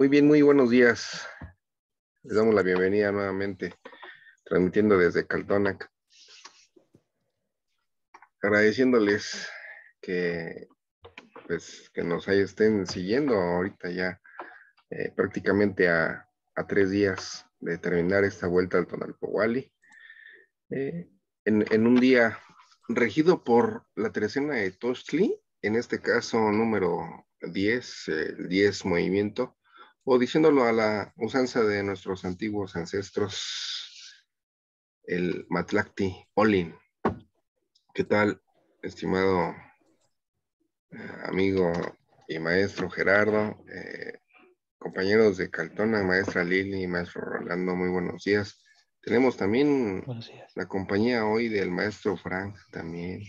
Muy bien, muy buenos días. Les damos la bienvenida nuevamente, transmitiendo desde Caltonac. Agradeciéndoles que, pues, que nos estén siguiendo ahorita ya eh, prácticamente a, tres días de terminar esta vuelta al Tonalpohuali. Eh, en, en un día regido por la Teresina de Tochtli, en este caso número 10, el 10 movimiento, o diciéndolo a la usanza de nuestros antiguos ancestros, el Matlacti Olin. ¿Qué tal, estimado eh, amigo y maestro Gerardo? Eh, compañeros de Caltona, maestra Lili, maestro Rolando, muy buenos días. Tenemos también la compañía hoy del maestro Frank también.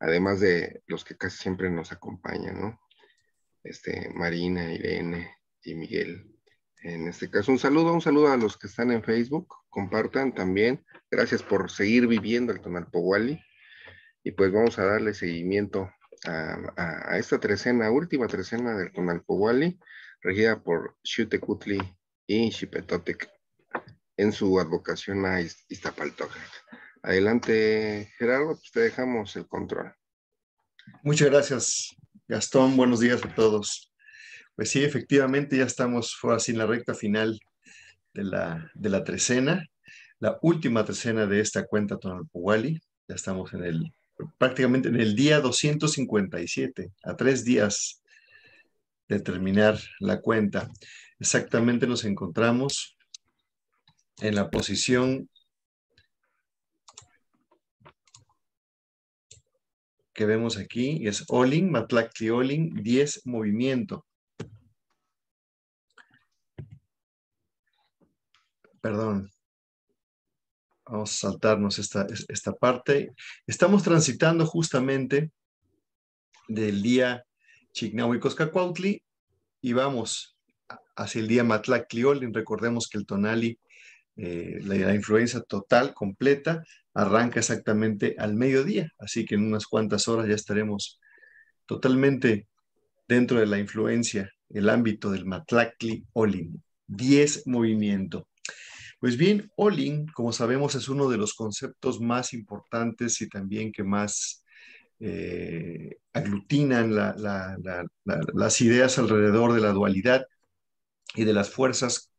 Además de los que casi siempre nos acompañan, ¿no? Este, Marina, Irene y Miguel. En este caso, un saludo, un saludo a los que están en Facebook, compartan también. Gracias por seguir viviendo el Tonalpohuali. Y pues vamos a darle seguimiento a, esta trecena, última trecena del Tonalpohuali, regida por Xutecutli y Xipetotec en su advocación a Iztapaltoca. Adelante, Gerardo, pues te dejamos el control. Muchas gracias, Gastón, buenos días a todos. Pues sí, efectivamente, ya estamos así en la recta final de la, trecena, la última trecena de esta cuenta Tonalpuwali. Ya estamos en el, prácticamente en el día 257, a tres días de terminar la cuenta. Exactamente nos encontramos en la posición que vemos aquí, es Olin, Matlakli 10 movimiento. Perdón. Vamos a saltarnos esta, parte. Estamos transitando justamente del día Chignahui Coscacuautli y vamos hacia el día Matlakli Recordemos que el Tonali eh, la, influencia total, completa, arranca exactamente al mediodía, así que en unas cuantas horas ya estaremos totalmente dentro de la influencia, el ámbito del matlacli. Olin. 10 movimiento. Pues bien, Olin, como sabemos, es uno de los conceptos más importantes y también que más eh, aglutinan las ideas alrededor de la dualidad y de las fuerzas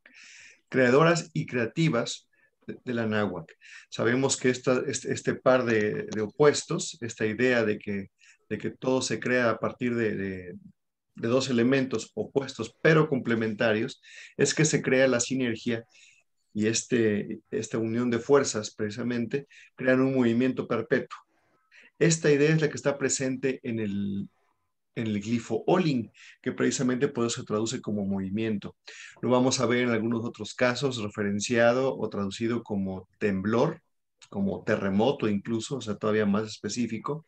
creadoras y creativas de, la náhuac. Sabemos que esta, este, par de, opuestos, esta idea de que, de que todo se crea a partir de, de dos elementos opuestos pero complementarios, es que se crea la sinergia y este, esta unión de fuerzas precisamente crean un movimiento perpetuo. Esta idea es la que está presente en el, en el glifo olin, que precisamente por se traduce como movimiento. Lo vamos a ver en algunos otros casos referenciado o traducido como temblor, como terremoto incluso, o sea, todavía más específico,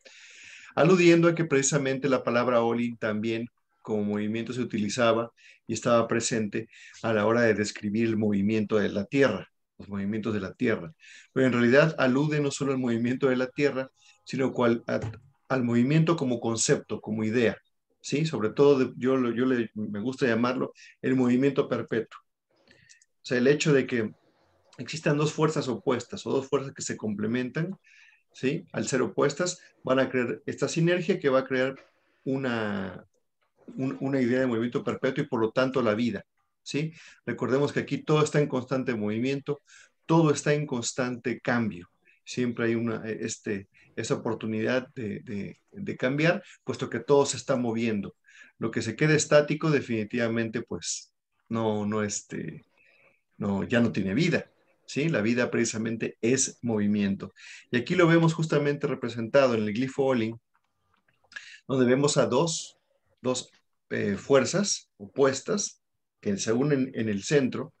aludiendo a que precisamente la palabra olin también como movimiento se utilizaba y estaba presente a la hora de describir el movimiento de la Tierra, los movimientos de la Tierra. Pero en realidad alude no solo al movimiento de la Tierra, sino cual, a, al movimiento como concepto, como idea, ¿sí? Sobre todo yo, me gusta llamarlo el movimiento perpetuo. O sea, el hecho de que existan dos fuerzas opuestas o dos fuerzas que se complementan, ¿sí? Al ser opuestas, van a crear esta sinergia que va a crear una, una idea de movimiento perpetuo y por lo tanto la vida, ¿sí? Recordemos que aquí todo está en constante movimiento, todo está en constante cambio. Siempre hay una, este, esa oportunidad de, cambiar, puesto que todo se está moviendo. Lo que se queda estático definitivamente, pues, no, no, este, no, ya no tiene vida. ¿Sí? La vida precisamente es movimiento. Y aquí lo vemos justamente representado en el glifo Olin, donde vemos a dos, dos eh, fuerzas opuestas que se unen en el centro.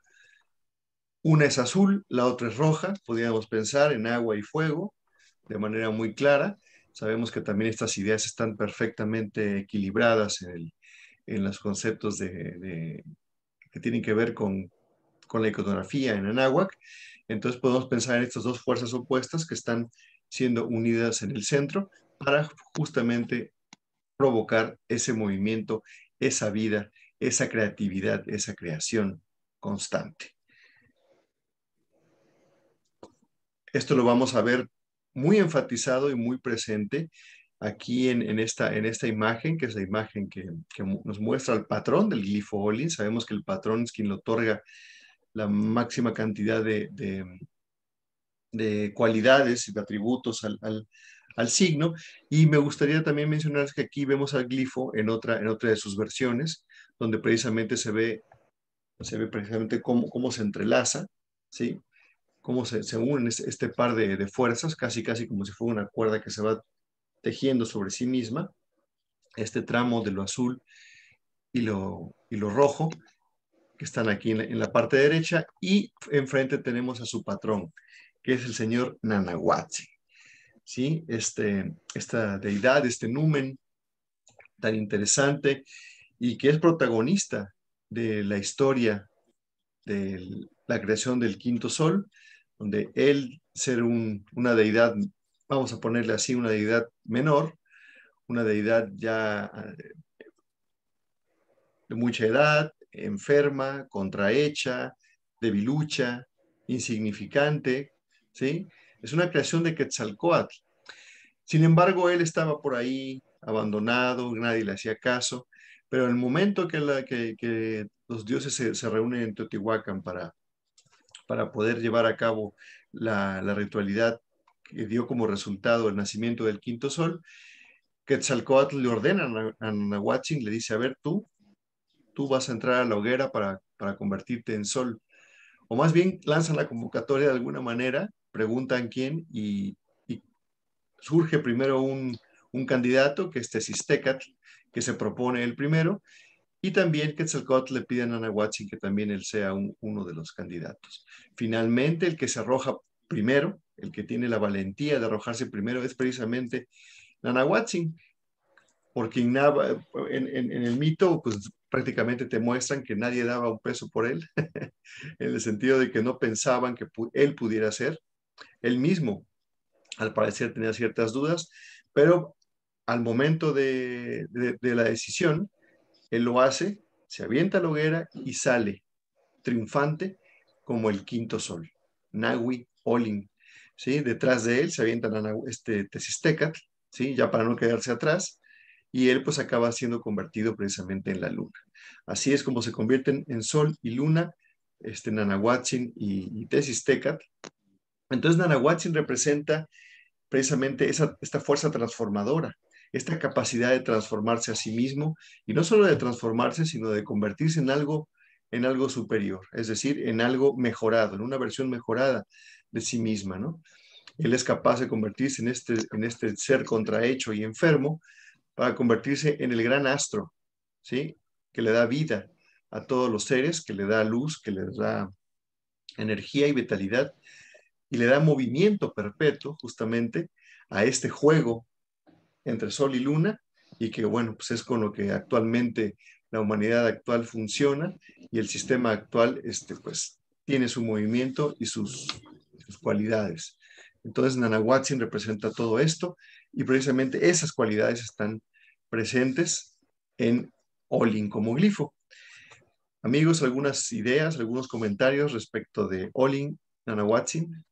Una es azul, la otra es roja, podríamos pensar en agua y fuego, de manera muy clara. Sabemos que también estas ideas están perfectamente equilibradas en, los conceptos que tienen que ver con, con la iconografía en Anáhuac. Entonces podemos pensar en estas dos fuerzas opuestas que están siendo unidas en el centro para justamente provocar ese movimiento, esa vida, esa creatividad, esa creación constante. Esto lo vamos a ver muy enfatizado y muy presente aquí en, esta, en esta imagen, que es la imagen que, nos muestra el patrón del glifo Olin. Sabemos que el patrón es quien le otorga la máxima cantidad de, de, cualidades y de atributos al, al, signo. Y me gustaría también mencionar que aquí vemos al glifo en otra, en otra de sus versiones, donde precisamente se ve, se ve precisamente cómo, cómo se entrelaza, ¿sí? cómo se, unen este par de, fuerzas, casi casi como si fuera una cuerda que se va tejiendo sobre sí misma, este tramo de lo azul y lo, rojo, que están aquí en la, parte derecha, y enfrente tenemos a su patrón, que es el señor Nanahuatzi. ¿Sí? Este, esta deidad, este numen tan interesante y que es protagonista de la historia de la creación del quinto sol donde él ser una deidad, vamos a ponerle así, una deidad menor, una deidad ya eh, de mucha edad, enferma, contrahecha, debilucha, insignificante, ¿sí? Es una creación de Quetzalcoatl. Sin embargo, él estaba por ahí abandonado, nadie le hacía caso, pero en el momento que, la, que, los dioses se, se, reúnen en Teotihuacán para para poder llevar a cabo la, ritualidad que dio como resultado el nacimiento del quinto sol, Quetzalcoatl le ordena a Nahuatl, le dice, a ver, tú, tú vas a entrar a la hoguera para, convertirte en sol. O más bien lanzan la convocatoria de alguna manera, preguntan quién y, surge primero un, candidato que es Tezistecatl, que se propone el primero, y también Quetzalcóatl le pide a Nanahuatzin que también él sea uno de los candidatos. Finalmente, el que se arroja primero, el que tiene la valentía de arrojarse primero, es precisamente Nanahuatzin, porque en, en, el mito, pues prácticamente te muestran que nadie daba un peso por él, en el sentido de que no pensaban que él pudiera ser. Él mismo, al parecer, tenía ciertas dudas, pero al momento de, de la decisión, él lo hace, se avienta a la hoguera y sale triunfante como el quinto sol. Nahui Olin. ¿sí? Detrás de él se avientan a este ¿sí? ya para no quedarse atrás, y él pues acaba siendo convertido precisamente en la luna. Así es como se convierten en sol y luna este, Nanahuatzin y, y Entonces Nanahuatzin representa precisamente esta fuerza transformadora, esta capacidad de transformarse a sí mismo y no solo de transformarse, sino de convertirse en algo en algo superior, es decir, en algo mejorado, en una versión mejorada de sí misma, ¿no? Él es capaz de convertirse en este, en este ser contrahecho y enfermo para convertirse en el gran astro, ¿sí? Que le da vida a todos los seres, que le da luz, que le da energía y vitalidad y le da movimiento perpetuo justamente a este juego entre Sol y Luna y que, bueno, pues es con lo que actualmente la humanidad actual funciona y el sistema actual, este, pues, tiene su movimiento y sus, sus cualidades. Entonces, Nanahuatzin representa todo esto y precisamente esas cualidades están presentes en Olin como glifo. Amigos, algunas ideas, algunos comentarios respecto de Olin, Nanahuatzin.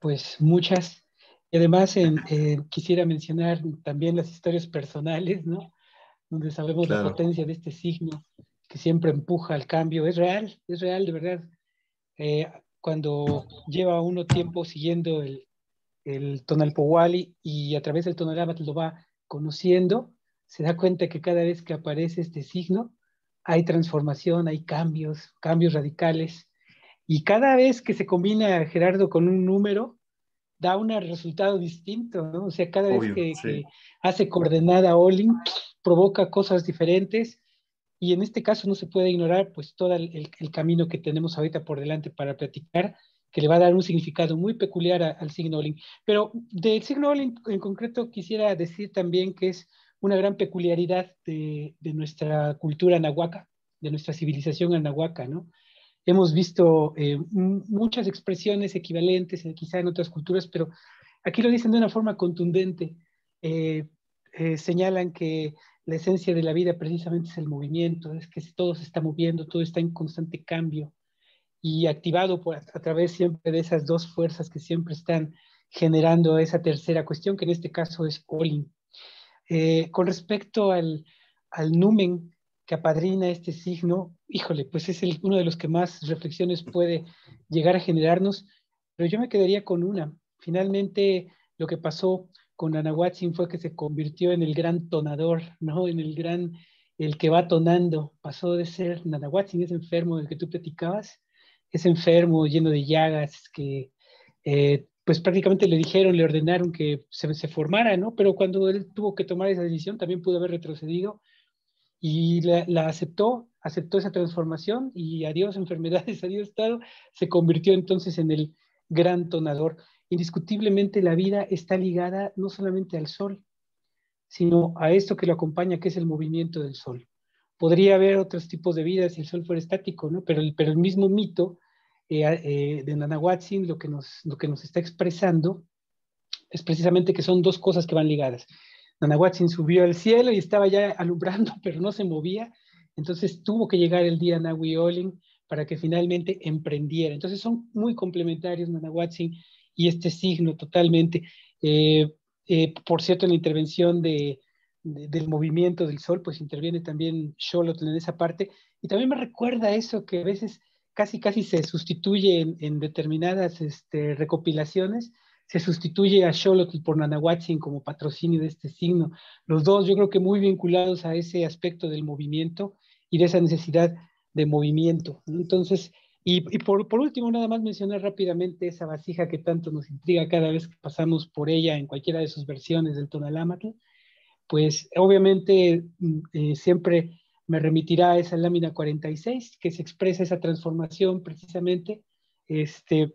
Pues muchas. Y además quisiera mencionar también las historias personales, ¿no? Donde sabemos la potencia de este signo que siempre empuja al cambio. Es real, es real, de verdad. Eh, cuando lleva uno tiempo siguiendo el, el Tonalpohuali y a través del Tonalabat lo va conociendo, se da cuenta que cada vez que aparece este signo hay transformación, hay cambios, cambios radicales. Y cada vez que se combina Gerardo con un número, da un resultado distinto, ¿no? O sea, cada vez que, hace coordenada Olin, provoca cosas diferentes y en este caso no se puede ignorar pues todo el, camino que tenemos ahorita por delante para platicar, que le va a dar un significado muy peculiar al signo Olin. Pero del signo Olin en concreto quisiera decir también que es una gran peculiaridad de, de nuestra cultura anahuaca, de nuestra civilización anahuaca, ¿no? Hemos visto eh, muchas expresiones equivalentes eh, quizá en otras culturas, pero aquí lo dicen de una forma contundente. Eh, señalan que la esencia de la vida precisamente es el movimiento, es que todo se está moviendo, todo está en constante cambio y activado por, a través siempre de esas dos fuerzas que siempre están generando esa tercera cuestión, que en este caso es Olin. con respecto al, al numen, que apadrina este signo, híjole, pues es el, uno de los que más reflexiones puede llegar a generarnos, pero yo me quedaría con una. Finalmente, lo que pasó con Anahuatzin fue que se convirtió en el gran tonador, ¿no? En el gran, el que va tonando. Pasó de ser Nanahuatzin, ese enfermo del que tú platicabas, ese enfermo lleno de llagas que eh, pues prácticamente le dijeron, le ordenaron que se, se, formara, ¿no? Pero cuando él tuvo que tomar esa decisión, también pudo haber retrocedido y la, aceptó, aceptó esa transformación y adiós enfermedades, adiós estado, se convirtió entonces en el gran tonador. Indiscutiblemente la vida está ligada no solamente al sol, sino a esto que lo acompaña, que es el movimiento del sol. Podría haber otros tipos de vida si el sol fuera estático, pero, el, pero el mismo mito eh, eh, de Nanahuatzin lo lo que nos está expresando es precisamente que son dos cosas que van ligadas. Nanahuatzin subió al cielo y estaba ya alumbrando, pero no se movía. Entonces tuvo que llegar el día Nahui Olin para que finalmente emprendiera. Entonces son muy complementarios Nanahuatzin y este signo totalmente. Eh, eh, por cierto, en la intervención del movimiento del sol, pues interviene también Xolotl en esa parte. Y también me recuerda eso que a veces casi, casi se sustituye en, determinadas este, recopilaciones se sustituye a Xolotl por Nanahuatzin como patrocinio de este signo. Los dos yo creo que muy vinculados a ese aspecto del movimiento y de esa necesidad de movimiento. Entonces, y, por, último, nada más mencionar rápidamente esa vasija que tanto nos intriga cada vez que pasamos por ella en cualquiera de sus versiones del Tonalámatl. Pues obviamente mm, eh, siempre me remitirá a esa lámina 46 que se expresa esa transformación precisamente este,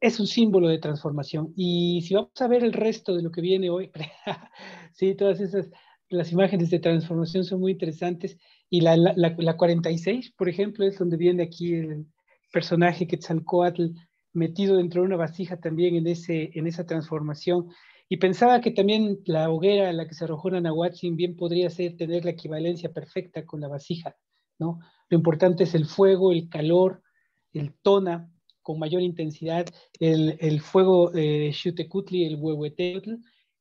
es un símbolo de transformación. Y si vamos a ver el resto de lo que viene hoy, sí, todas esas, las imágenes de transformación son muy interesantes. Y la, la, la, 46, por ejemplo, es donde viene aquí el personaje Quetzalcoatl metido dentro de una vasija también en, ese, en esa transformación. Y pensaba que también la hoguera a la que se arrojó Nanahuatzin bien podría ser tener la equivalencia perfecta con la vasija, ¿no? Lo importante es el fuego, el calor, el tona, con mayor intensidad el, el fuego de eh, Xutecutli, el Huehuetl,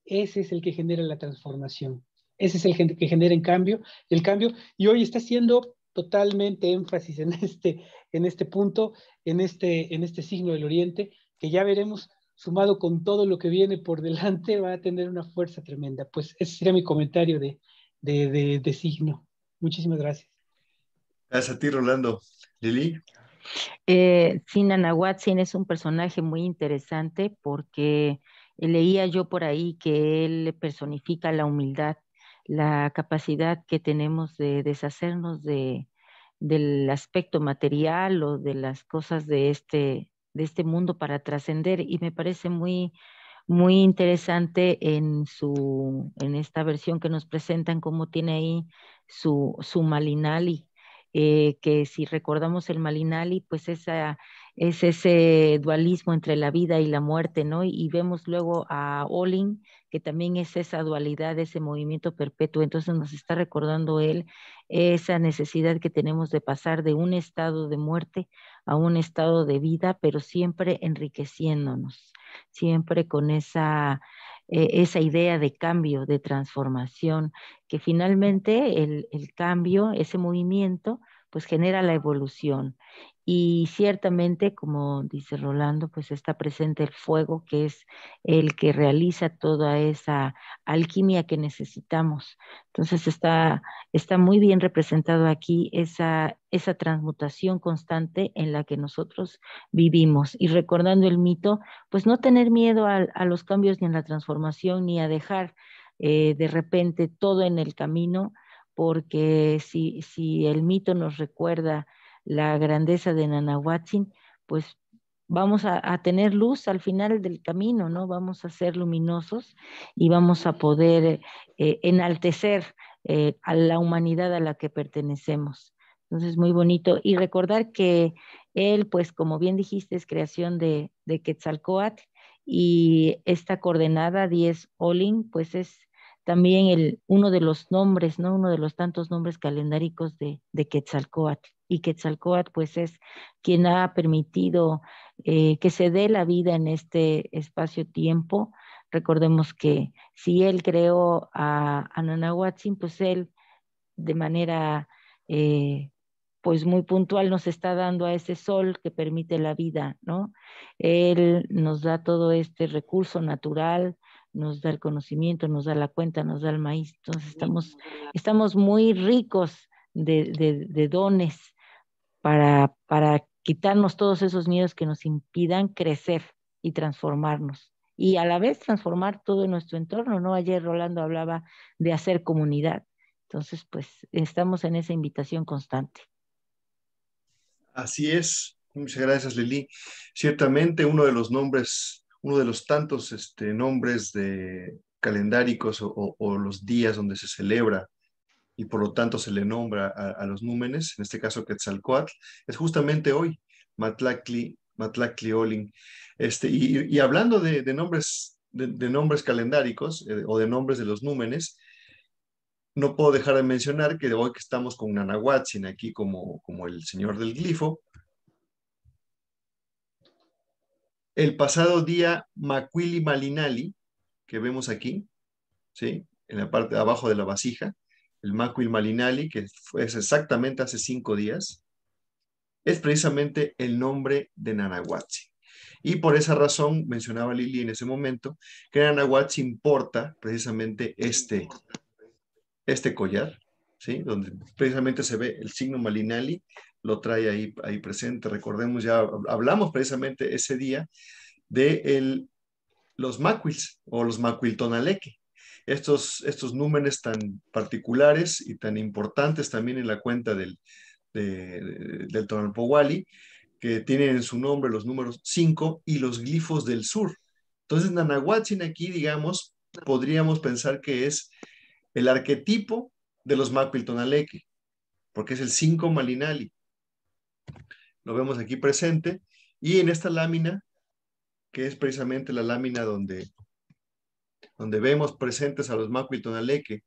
ese es el que genera la transformación. Ese es el que genera en cambio, el cambio. Y hoy está siendo totalmente énfasis en este, en este punto, en este, en este signo del Oriente, que ya veremos sumado con todo lo que viene por delante, va a tener una fuerza tremenda. Pues ese sería mi comentario de, de, de, de signo. Muchísimas gracias. Gracias a ti, Rolando. Lili. Eh, es un personaje muy interesante porque leía yo por ahí que él personifica la humildad, la capacidad que tenemos de deshacernos del aspecto material o de las cosas de este, de este mundo para trascender. Y me parece muy, muy interesante en, su, en esta versión que nos presentan, cómo tiene ahí su, su Malinali, eh, que si recordamos el Malinali, pues es ese dualismo entre la vida y la muerte, ¿no? y vemos luego a Olin, que también es esa dualidad, ese movimiento perpetuo. Entonces nos está recordando él esa necesidad que tenemos de pasar de un estado de muerte a un estado de vida, pero siempre enriqueciéndonos, siempre con esa eh, esa idea de cambio, de transformación, que finalmente el, el, cambio, ese movimiento, pues genera la evolución y ciertamente, como dice Rolando, pues está presente el fuego que es el que realiza toda esa alquimia que necesitamos. Entonces está, está muy bien representado aquí esa, esa transmutación constante en la que nosotros vivimos. Y recordando el mito, pues no tener miedo a, los cambios ni a la transformación ni a dejar eh, de repente todo en el camino, porque si, si el mito nos recuerda, la grandeza de Nanahuatzin, pues vamos a, tener luz al final del camino, ¿no? Vamos a ser luminosos y vamos a poder eh, enaltecer eh, a la humanidad a la que pertenecemos. Entonces, muy bonito. Y recordar que él, pues, como bien dijiste, es creación de, de Quetzalcoatl y esta coordenada 10 Olin, pues es también el, uno de los nombres, ¿no? Uno de los tantos nombres calendáricos de, de Quetzalcoatl y Quetzalcoatl pues es quien ha permitido eh, que se dé la vida en este espacio-tiempo. Recordemos que si él creó a, a Nanahuatzin, pues él de manera eh, pues muy puntual nos está dando a ese sol que permite la vida, ¿no? Él nos da todo este recurso natural, nos da el conocimiento, nos da la cuenta, nos da el maíz. Entonces estamos, estamos muy ricos de, de dones para, quitarnos todos esos miedos que nos impidan crecer y transformarnos y a la vez transformar todo nuestro entorno, ¿no? Ayer Rolando hablaba de hacer comunidad. Entonces, pues estamos en esa invitación constante. Así es. Muchas gracias, Lili. Ciertamente uno de los nombres, uno de los tantos este, nombres de calendáricos o los días donde se celebra y por lo tanto se le nombra a, los númenes, en este caso Quetzalcoatl, es justamente hoy, Matlacli, Matlacli Este, y, hablando de, nombres, de, nombres calendáricos eh, o de nombres de los númenes, no puedo dejar de mencionar que hoy que estamos con Nanahuatzin aquí como, como el señor del glifo, el pasado día Macuili Malinali, que vemos aquí, ¿sí? en la parte de abajo de la vasija, el Macuil Malinali, que es exactamente hace cinco días, es precisamente el nombre de Nanahuatzi. Y por esa razón mencionaba Lili en ese momento que Nanahuatzi importa precisamente este, este collar, ¿sí? donde precisamente se ve el signo Malinali, lo trae ahí, ahí presente. Recordemos, ya hablamos precisamente ese día de los macuils o los macuiltonaleque, estos, estos númenes tan particulares y tan importantes también en la cuenta del, de, que tienen en su nombre los números 5 y los glifos del sur. Entonces, Nanahuatzin aquí, digamos, podríamos pensar que es el arquetipo de los MacPiltonaleque porque es el 5 Malinali. Lo vemos aquí presente. Y en esta lámina, que es precisamente la lámina donde donde vemos presentes a los Macu y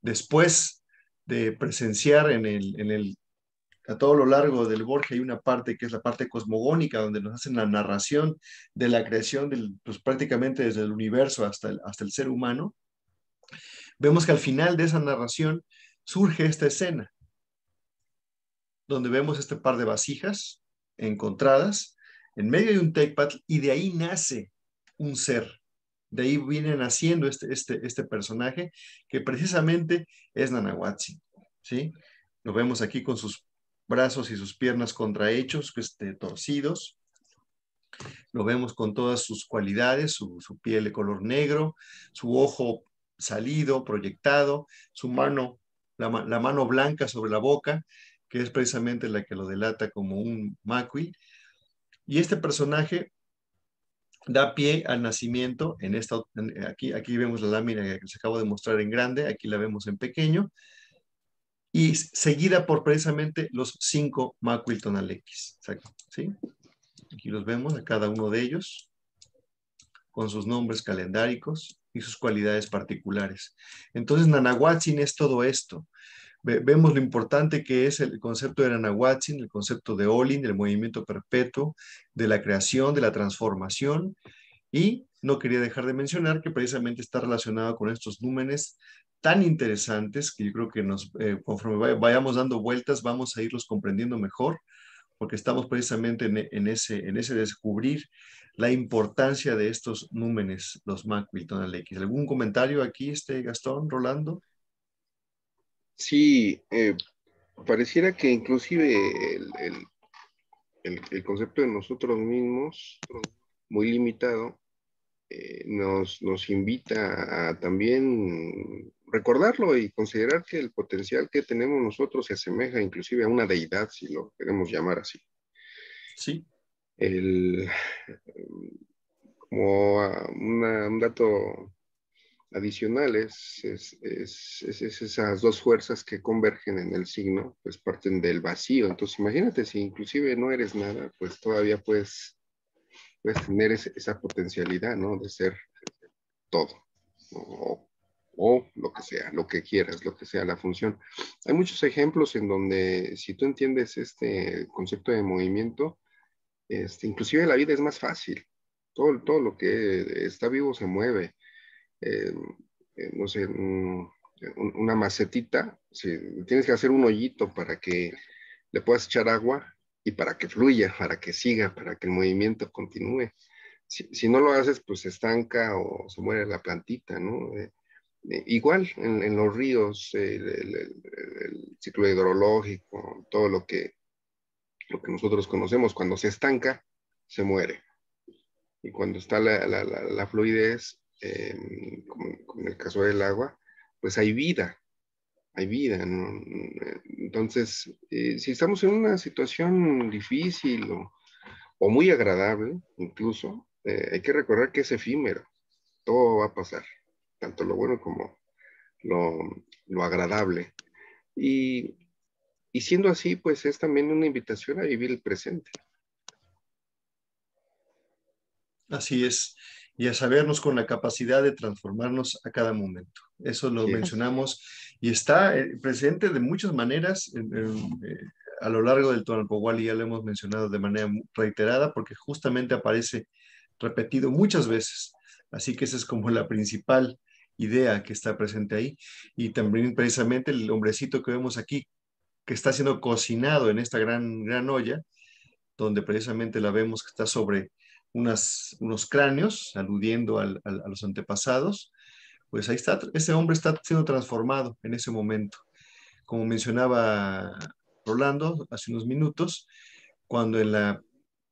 después de presenciar en el, en el, a todo lo largo del Borja hay una parte que es la parte cosmogónica, donde nos hacen la narración de la creación pues, prácticamente desde el universo hasta el, hasta el ser humano, vemos que al final de esa narración surge esta escena, donde vemos este par de vasijas encontradas en medio de un tecpatl y de ahí nace un ser de ahí viene naciendo este, este, este personaje, que precisamente es Nanahuatzin, ¿sí? Lo vemos aquí con sus brazos y sus piernas contrahechos, este, torcidos. Lo vemos con todas sus cualidades, su, piel de color negro, su ojo salido, proyectado, su mano, la, mano blanca sobre la boca, que es precisamente la que lo delata como un maqui. Y este personaje da pie al nacimiento. En esta, eh, aquí, aquí vemos la lámina que se acabo de mostrar en grande, aquí la vemos en pequeño, y seguida por precisamente los cinco Maquilton Alexis ¿sí? Aquí los vemos a cada uno de ellos, con sus nombres calendáricos y sus cualidades particulares. Entonces, Nanahuatzin es todo esto vemos lo importante que es el concepto de Nanahuatzin, el concepto de Olin, del movimiento perpetuo, de la creación, de la transformación. Y no quería dejar de mencionar que precisamente está relacionado con estos númenes tan interesantes que yo creo que nos, eh, conforme vayamos dando vueltas, vamos a irlos comprendiendo mejor, porque estamos precisamente en, ese, en ese descubrir la importancia de estos númenes, los Milton X. ¿Algún comentario aquí, este Gastón, Rolando? Sí, eh, pareciera que inclusive el, concepto de nosotros mismos, muy limitado, eh, nos, invita a también recordarlo y considerar que el potencial que tenemos nosotros se asemeja inclusive a una deidad, si lo queremos llamar así. Sí. El, como un dato adicionales, es, es, esas dos fuerzas que convergen en el signo, pues parten del vacío. Entonces imagínate, si inclusive no eres nada, pues todavía puedes, puedes tener esa potencialidad, ¿no? De ser todo, o, o, lo que sea, lo que quieras, lo que sea la función. Hay muchos ejemplos en donde si tú entiendes este concepto de movimiento, este, inclusive la vida es más fácil. Todo, todo lo que está vivo se mueve no sé, una macetita, tienes que hacer un hoyito para que le puedas echar agua y para que fluya, para que siga, para que el movimiento continúe. Si, no lo haces, pues se estanca o se muere la plantita, ¿no? Eh, eh, igual en, los ríos, el, ciclo hidrológico, todo lo que, lo que nosotros conocemos, cuando se estanca, se muere. Y cuando está la, la fluidez, como, en el caso del agua, pues hay vida, hay vida. Entonces, eh, si estamos en una situación difícil o, muy agradable, incluso, eh, hay que recordar que es efímero, todo va a pasar, tanto lo bueno como lo, agradable. Y, y siendo así, pues es también una invitación a vivir el presente. Así es y a sabernos con la capacidad de transformarnos a cada momento. Eso lo mencionamos y está eh, presente de muchas maneras eh, a lo largo del Tonalpohual y ya lo hemos mencionado de manera reiterada porque justamente aparece repetido muchas veces. Así que esa es como la principal idea que está presente ahí. Y también precisamente el hombrecito que vemos aquí, que está siendo cocinado en esta gran, gran olla, donde precisamente la vemos que está sobre unos cráneos, aludiendo a los antepasados, pues ahí está, ese hombre está siendo transformado en ese momento. Como mencionaba Rolando hace unos minutos, cuando en la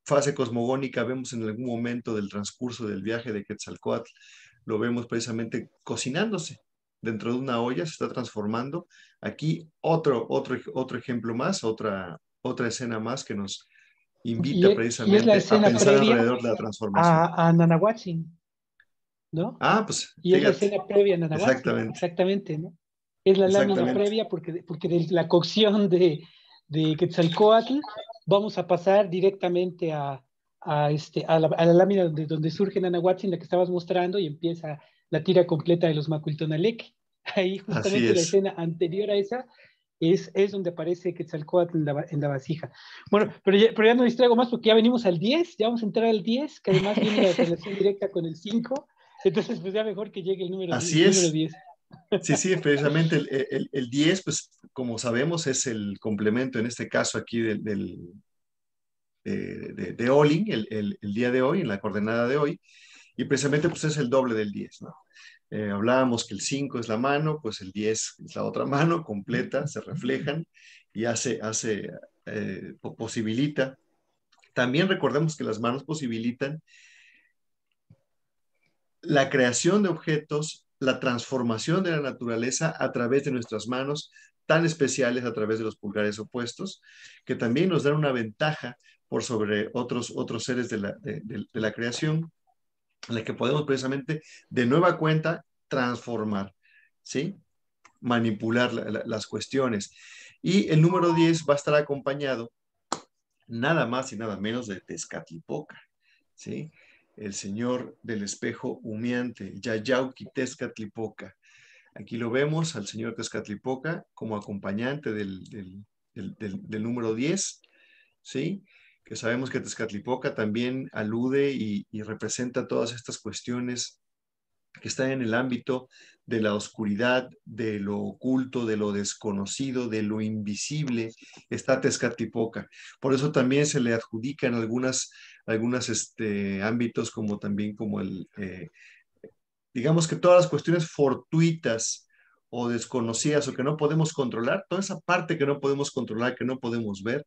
fase cosmogónica vemos en algún momento del transcurso del viaje de Quetzalcoatl, lo vemos precisamente cocinándose dentro de una olla, se está transformando. Aquí otro, otro, otro ejemplo más, otra, otra escena más que nos invita precisamente a pensar alrededor de la transformación. A, a Nanahuatzin, ¿no? Ah, pues. Y es la escena previa a Nanahuatzin. Exactamente. Exactamente, ¿no? Es la lámina previa porque, porque de la cocción de, de Quetzalcoatl vamos a pasar directamente a, a, este, a, la, a la lámina donde, donde surge Nanahuatzin, la que estabas mostrando, y empieza la tira completa de los Macultonalek. Ahí justamente la escena anterior a esa es, es donde aparece Quetzalcóatl en la, en la vasija. Bueno, pero ya, pero ya, no distraigo más porque ya venimos al 10, ya vamos a entrar al 10, que además viene la relación directa con el 5, entonces pues ya mejor que llegue el número, Así es, Sí, sí, precisamente el, el, 10, pues como sabemos, es el complemento en este caso aquí del, del de, de, el, el, día de hoy, en la coordenada de hoy, y precisamente pues es el doble del 10, ¿no? Eh, hablábamos que el 5 es la mano, pues el 10 es la otra mano, completa, se reflejan y hace, hace eh, posibilita. También recordemos que las manos posibilitan la creación de objetos, la transformación de la naturaleza a través de nuestras manos, tan especiales a través de los pulgares opuestos, que también nos dan una ventaja por sobre otros, otros seres de la, de la creación en la que podemos precisamente de nueva cuenta transformar, ¿sí? Manipular las cuestiones. Y el número 10 va a estar acompañado nada más y nada menos de Tezcatlipoca, ¿sí? El señor del espejo humeante, Yayauki Tezcatlipoca. Aquí lo vemos al señor Tezcatlipoca como acompañante del, del número 10, ¿sí? que sabemos que Tezcatlipoca también alude y, representa todas estas cuestiones que están en el ámbito de la oscuridad, de lo oculto, de lo desconocido, de lo invisible, está Tezcatlipoca. Por eso también se le adjudican algunas, algunos este, ámbitos como también como el, eh, digamos que todas las cuestiones fortuitas o desconocidas o que no podemos controlar, toda esa parte que no podemos controlar, que no podemos ver,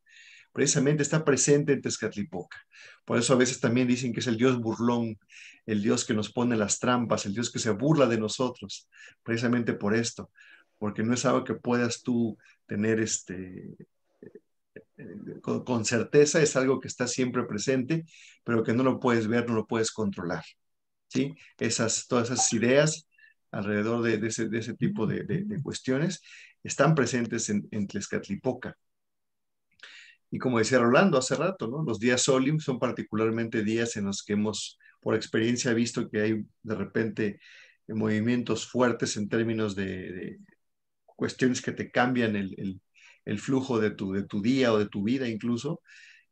precisamente está presente en Tezcatlipoca. Por eso a veces también dicen que es el Dios burlón, el Dios que nos pone las trampas, el Dios que se burla de nosotros, precisamente por esto, porque no es algo que puedas tú tener este, con, certeza es algo que está siempre presente, pero que no lo puedes ver, no lo puedes controlar. ¿sí? Esas, todas esas ideas alrededor de, ese, tipo de, cuestiones están presentes en, Tezcatlipoca. Y como decía Rolando hace rato, los días solim son particularmente días en los que hemos, por experiencia, visto que hay de repente movimientos fuertes en términos de, cuestiones que te cambian el, flujo de tu, de tu día o de tu vida incluso.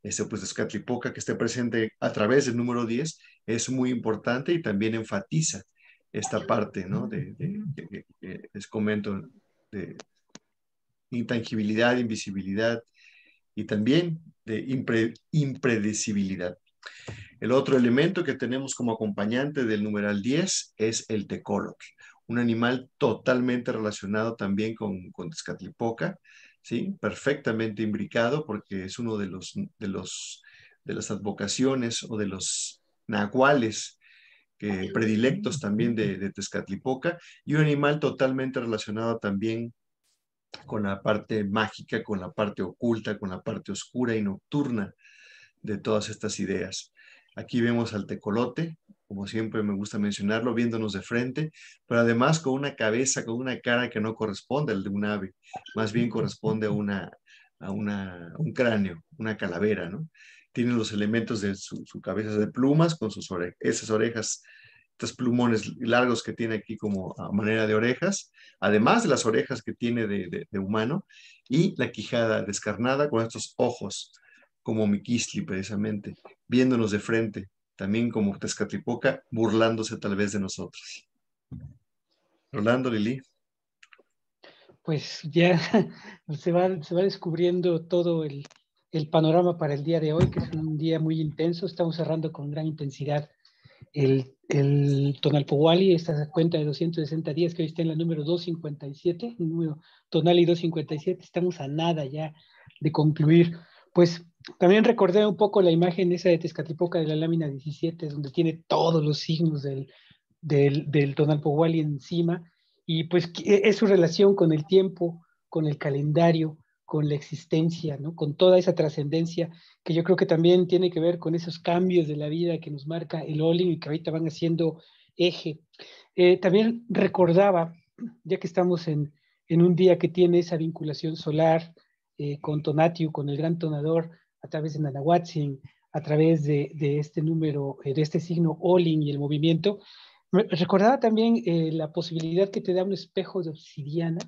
Este, pues Escatlipoca que esté presente a través del número 10 es muy importante y también enfatiza esta parte, ¿no? De, les comento, de intangibilidad, invisibilidad, y también de impredecibilidad. El otro elemento que tenemos como acompañante del numeral 10 es el tecólogo, un animal totalmente relacionado también con, con Tezcatlipoca, ¿sí? perfectamente imbricado porque es uno de, los, de, los, de las advocaciones o de los nahuales que predilectos también de, de Tezcatlipoca y un animal totalmente relacionado también con la parte mágica, con la parte oculta, con la parte oscura y nocturna de todas estas ideas. Aquí vemos al tecolote, como siempre me gusta mencionarlo, viéndonos de frente, pero además con una cabeza, con una cara que no corresponde al de un ave, más bien corresponde a, una, a una, un cráneo, una calavera, ¿no? Tiene los elementos de su, su cabeza de plumas, con sus esas orejas estos plumones largos que tiene aquí como a manera de orejas, además de las orejas que tiene de, humano, y la quijada descarnada con estos ojos, como Miquistli precisamente, viéndonos de frente, también como Tezcatlipoca, burlándose tal vez de nosotros. Rolando, Lili. Pues ya se va, se va descubriendo todo el panorama para el día de hoy, que es un día muy intenso. Estamos cerrando con gran intensidad el, el Tonalpohuali, esta cuenta de 260 días que hoy está en la número 257, número y 257, estamos a nada ya de concluir. Pues también recordé un poco la imagen esa de Tezcatlipoca de la lámina 17, donde tiene todos los signos del, del, del encima, y pues e, es su relación con el tiempo, con el calendario, con la existencia, ¿no? con toda esa trascendencia que yo creo que también tiene que ver con esos cambios de la vida que nos marca el Olin y que ahorita van haciendo eje. Eh, también recordaba, ya que estamos en, un día que tiene esa vinculación solar eh, con Tonatiu, con el gran tonador, a través de Nanahuatzin, a través de, este número, eh, de este signo Olin y el movimiento, recordaba también la posibilidad que te da un espejo de obsidiana,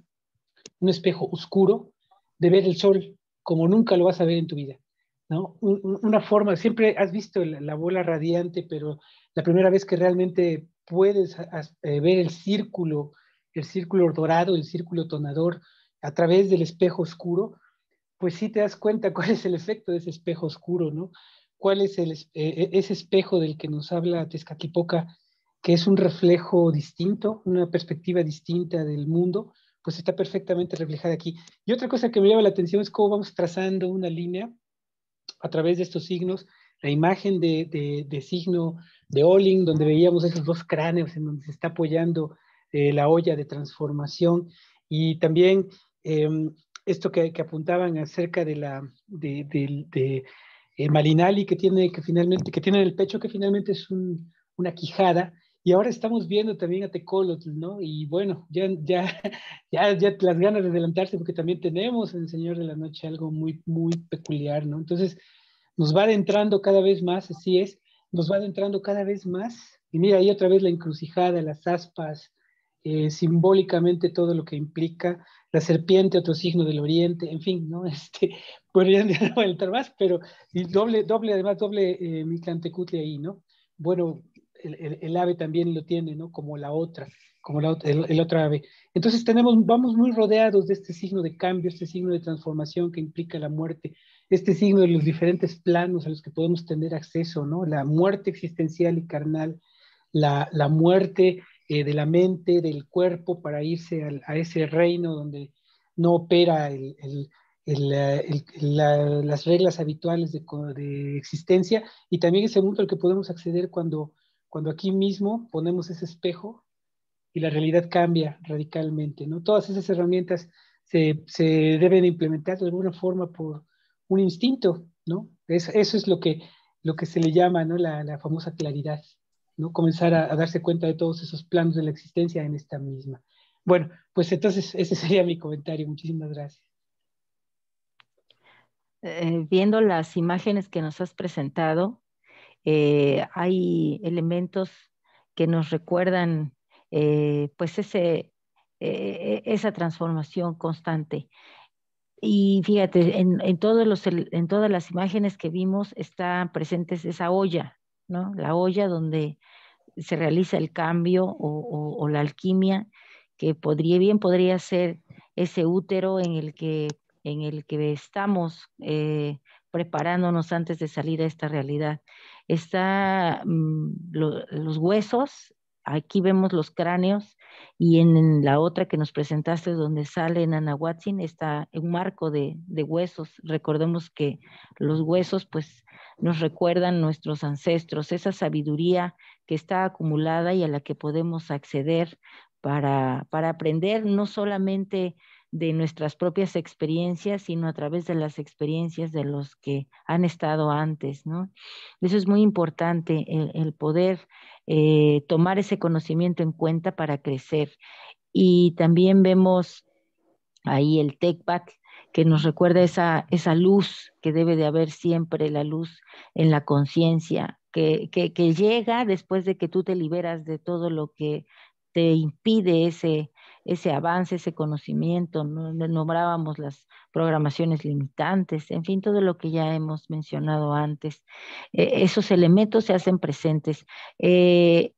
un espejo oscuro, de ver el sol como nunca lo vas a ver en tu vida. ¿no? Una forma, siempre has visto la, bola radiante, pero la primera vez que realmente puedes eh, ver el círculo, el círculo dorado, el círculo tonador a través del espejo oscuro, pues sí te das cuenta cuál es el efecto de ese espejo oscuro, ¿no? ¿Cuál es eh, eh, ese espejo del que nos habla Tezcatlipoca, que es un reflejo distinto, una perspectiva distinta del mundo? pues está perfectamente reflejada aquí. Y otra cosa que me llama la atención es cómo vamos trazando una línea a través de estos signos, la imagen de, signo de Olin, donde veíamos esos dos cráneos en donde se está apoyando eh, la olla de transformación, y también em, esto que, apuntaban acerca de la de, eh, Malinali que tiene que finalmente que tiene en el pecho que finalmente es una quijada y ahora estamos viendo también a Tecolotl, ¿no? Y bueno, ya, ya, las ganas de adelantarse, porque también tenemos en el Señor de la Noche algo muy, muy peculiar, ¿no? Entonces, nos va adentrando cada vez más, así es, nos va adentrando cada vez más. Y mira, ahí otra vez la encrucijada, las aspas, eh, simbólicamente todo lo que implica, la serpiente, otro signo del oriente, en fin, ¿no? Este, podrían no más, pero doble, doble, además, doble eh, ahí, ¿no? Bueno, el, ave también lo tiene, ¿no? Como la otra, como la, el, otro ave. Entonces tenemos, vamos muy rodeados de este signo de cambio, este signo de transformación que implica la muerte, este signo de los diferentes planos a los que podemos tener acceso, ¿no? La muerte existencial y carnal, la, muerte eh, de la mente, del cuerpo, para irse a ese reino donde no opera eh, las reglas habituales de, de, existencia y también ese mundo al que podemos acceder cuando cuando aquí mismo ponemos ese espejo y la realidad cambia radicalmente, ¿no? Todas esas herramientas se, deben implementar de alguna forma por un instinto, ¿no? Es, eso es lo que, lo que se le llama, ¿no? La, la famosa claridad, ¿no? Comenzar a, darse cuenta de todos esos planos de la existencia en esta misma. Bueno, pues entonces ese sería mi comentario. Muchísimas gracias. Eh, viendo las imágenes que nos has presentado, eh, hay elementos que nos recuerdan eh, pues eh, e, esa transformación constante. Y fíjate, en, todas las imágenes que vimos están presentes esa olla, La olla donde se realiza el cambio o, la alquimia, que podría, bien podría ser ese útero en el que, estamos preparándonos antes de salir a esta realidad está mm, los huesos, aquí vemos los cráneos y en, la otra que nos presentaste donde sale en está un marco de, de, huesos. Recordemos que los huesos pues nos recuerdan nuestros ancestros, esa sabiduría que está acumulada y a la que podemos acceder para, para aprender no solamente de nuestras propias experiencias, sino a través de las experiencias de los que han estado antes, ¿no? Eso es muy importante, el, poder eh, tomar ese conocimiento en cuenta para crecer. Y también vemos ahí el take que nos recuerda esa, esa luz que debe de haber siempre, la luz en la conciencia, que, que llega después de que tú te liberas de todo lo que te impide ese, ese avance, ese conocimiento, nombrábamos las programaciones limitantes, en fin, todo lo que ya hemos mencionado antes. Eh, esos elementos se hacen presentes. Eh,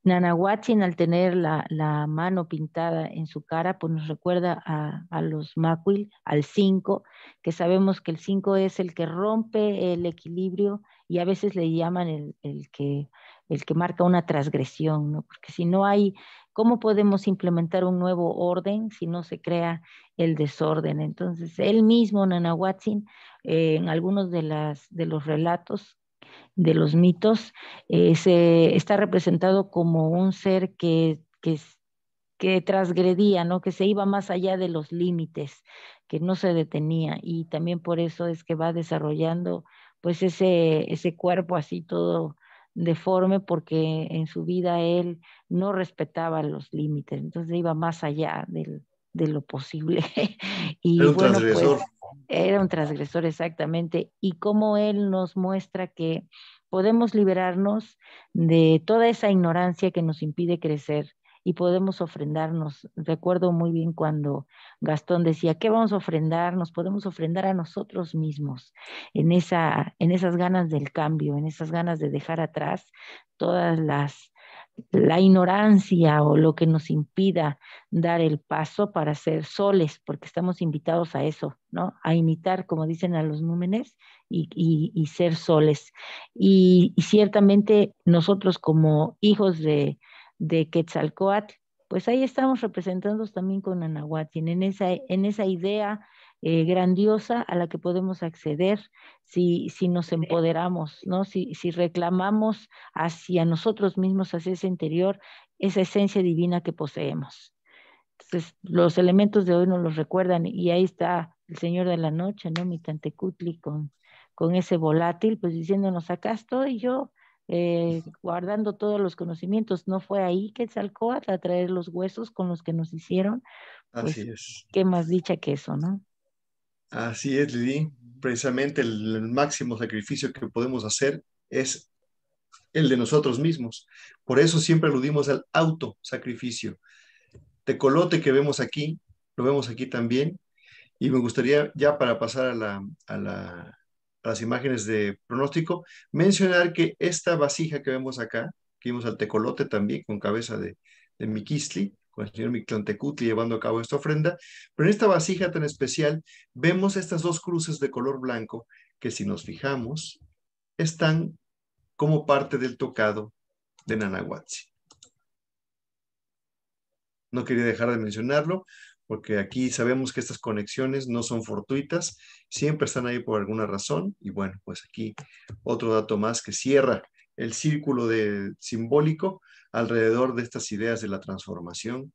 al tener la, mano pintada en su cara, pues nos recuerda a, los Macuil, al 5, que sabemos que el 5 es el que rompe el equilibrio y a veces le llaman el, que el que marca una transgresión, Porque si no hay, ¿cómo podemos implementar un nuevo orden si no se crea el desorden. Entonces, él mismo, Nanahuatzin, eh, en algunos de, las, de los relatos de los mitos, eh, se, está representado como un ser que, que, que transgredía, ¿no? que se iba más allá de los límites, que no se detenía. Y también por eso es que va desarrollando pues ese, ese cuerpo así todo deforme porque en su vida él no respetaba los límites, entonces iba más allá del, de lo posible. y era un pues, transgresor. era un transgresor, exactamente. Y cómo él nos muestra que podemos liberarnos de toda esa ignorancia que nos impide crecer y podemos ofrendarnos. Recuerdo muy bien cuando Gastón decía, ¿qué vamos a ofrendar? Nos podemos ofrendar a nosotros mismos en, esa, en esas ganas del cambio, en esas ganas de dejar atrás todas las la ignorancia o lo que nos impida dar el paso para ser soles, porque estamos invitados a eso, ¿no? A imitar, como dicen a los númenes, y, ser soles. Y, ciertamente nosotros como hijos de, de Quetzalcoatl, pues ahí estamos representados también con Anahuatl, en en esa idea eh, grandiosa a la que podemos acceder si, si nos empoderamos, ¿no? Si, si reclamamos hacia nosotros mismos, hacia ese interior, esa esencia divina que poseemos. Entonces, los elementos de hoy nos los recuerdan y ahí está el Señor de la Noche, ¿no? Mi Tantecutli con, con ese volátil, pues diciéndonos, acá estoy yo, eh, guardando todos los conocimientos. No fue ahí que salcó a traer los huesos con los que nos hicieron. Pues, Así es. Qué más dicha que eso, ¿no? Así es, Lili. Precisamente el, máximo sacrificio que podemos hacer es el de nosotros mismos. Por eso siempre aludimos al autosacrificio. Tecolote que vemos aquí, lo vemos aquí también. Y me gustaría, ya para pasar a, las imágenes de pronóstico, mencionar que esta vasija que vemos acá, que vimos al tecolote también con cabeza de, de Miquistli, con el señor Mictlantecutli llevando a cabo esta ofrenda, pero en esta vasija tan especial vemos estas dos cruces de color blanco que si nos fijamos están como parte del tocado de Nanahuatzi. No quería dejar de mencionarlo porque aquí sabemos que estas conexiones no son fortuitas, siempre están ahí por alguna razón y bueno, pues aquí otro dato más que cierra el círculo de, simbólico alrededor de estas ideas de la transformación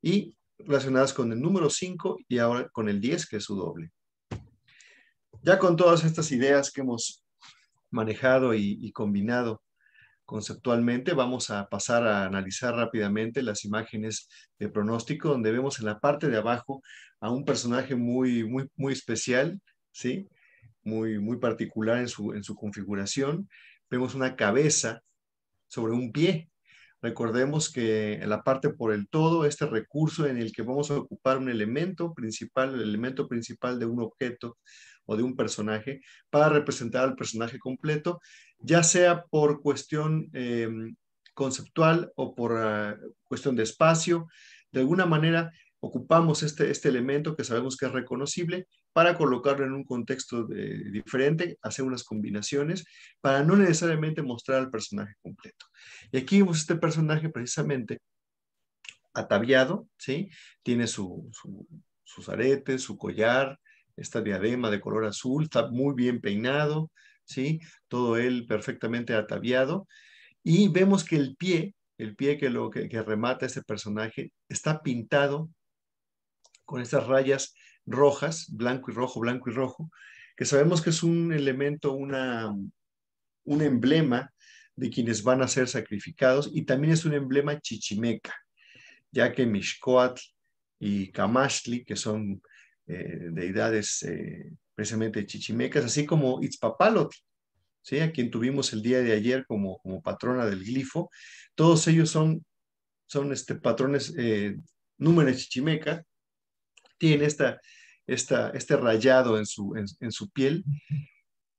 y relacionadas con el número 5 y ahora con el 10, que es su doble. Ya con todas estas ideas que hemos manejado y, combinado conceptualmente, vamos a pasar a analizar rápidamente las imágenes de pronóstico, donde vemos en la parte de abajo a un personaje muy, muy, muy especial, ¿sí? Muy, muy particular en en su configuración. Vemos una cabeza sobre un pie, Recordemos que en la parte por el todo, este recurso en el que vamos a ocupar un elemento principal, el elemento principal de un objeto o de un personaje para representar al personaje completo, ya sea por cuestión em, conceptual o por ah, cuestión de espacio. De alguna manera ocupamos este, este elemento que sabemos que es reconocible para colocarlo en un contexto diferente, hacer unas combinaciones para no necesariamente mostrar al personaje completo. Y aquí vemos este personaje precisamente ataviado, ¿sí? Tiene su, su, sus aretes, su collar, esta diadema de color azul, está muy bien peinado, ¿sí? Todo él perfectamente ataviado. Y vemos que el pie, el pie que, lo, que, que remata este personaje, está pintado con estas rayas rojas, blanco y rojo, blanco y rojo, que sabemos que es un elemento, una, un emblema de quienes van a ser sacrificados y también es un emblema chichimeca, ya que Mishkoatl y Kamashli, que son eh, deidades eh, precisamente chichimecas, así como Itzpapalotl, ¿sí? a quien tuvimos el día de ayer como, como patrona del glifo, todos ellos son, son este, patrones, eh, números chichimeca, tiene esta, esta, este rayado en su, piel,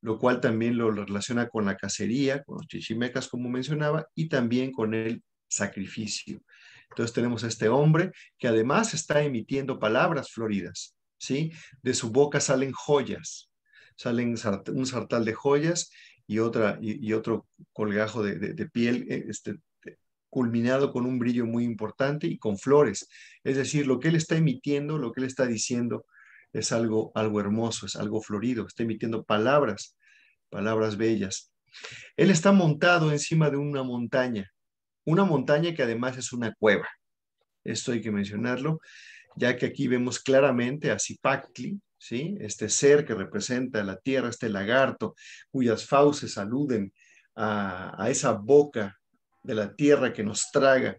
lo cual también lo relaciona con la cacería, con los chichimecas, como mencionaba, y también con el sacrificio. Entonces tenemos a este hombre que además está emitiendo palabras floridas, ¿sí? De su boca salen joyas, salen un sartal de joyas y, otra, y, otro colgajo de, de piel eh, este, culminado con un brillo muy importante y con flores. Es decir, lo que él está emitiendo, lo que él está diciendo, es algo, algo hermoso, es algo florido, está emitiendo palabras, palabras bellas. Él está montado encima de una montaña, una montaña que además es una cueva. Esto hay que mencionarlo, ya que aquí vemos claramente a Zipactli, ¿sí? este ser que representa la tierra, este lagarto, cuyas fauces aluden a, a esa boca de la tierra que nos traga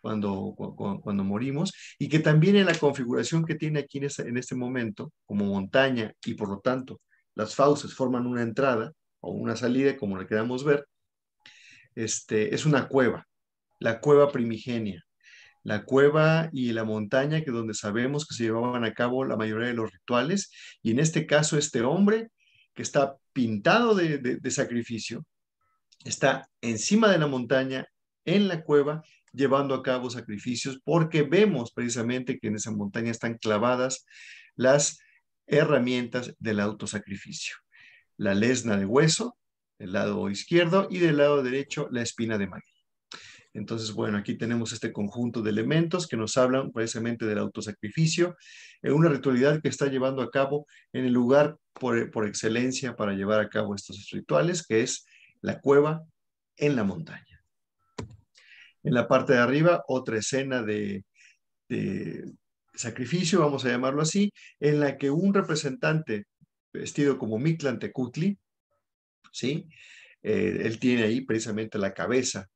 cuando, cuando, morimos y que también en la configuración que tiene aquí en este, momento, como montaña y por lo tanto las fauces forman una entrada o una salida, como le queramos ver, este, es una cueva, la cueva primigenia, la cueva y la montaña que donde sabemos que se llevaban a cabo la mayoría de los rituales y en este caso este hombre que está pintado de sacrificio, está encima de la montaña, en la cueva, llevando a cabo sacrificios, porque vemos precisamente que en esa montaña están clavadas las herramientas del autosacrificio. La lesna de hueso, del lado izquierdo, y del lado derecho, la espina de maguey. Entonces, bueno, aquí tenemos este conjunto de elementos que nos hablan precisamente del autosacrificio, en una ritualidad que está llevando a cabo en el lugar por excelencia para llevar a cabo estos rituales, que es la cueva en la montaña. En la parte de arriba, otra escena de, sacrificio, vamos a llamarlo así, en la que un representante vestido como Mictlán ¿sí? Eh, él tiene ahí precisamente la cabeza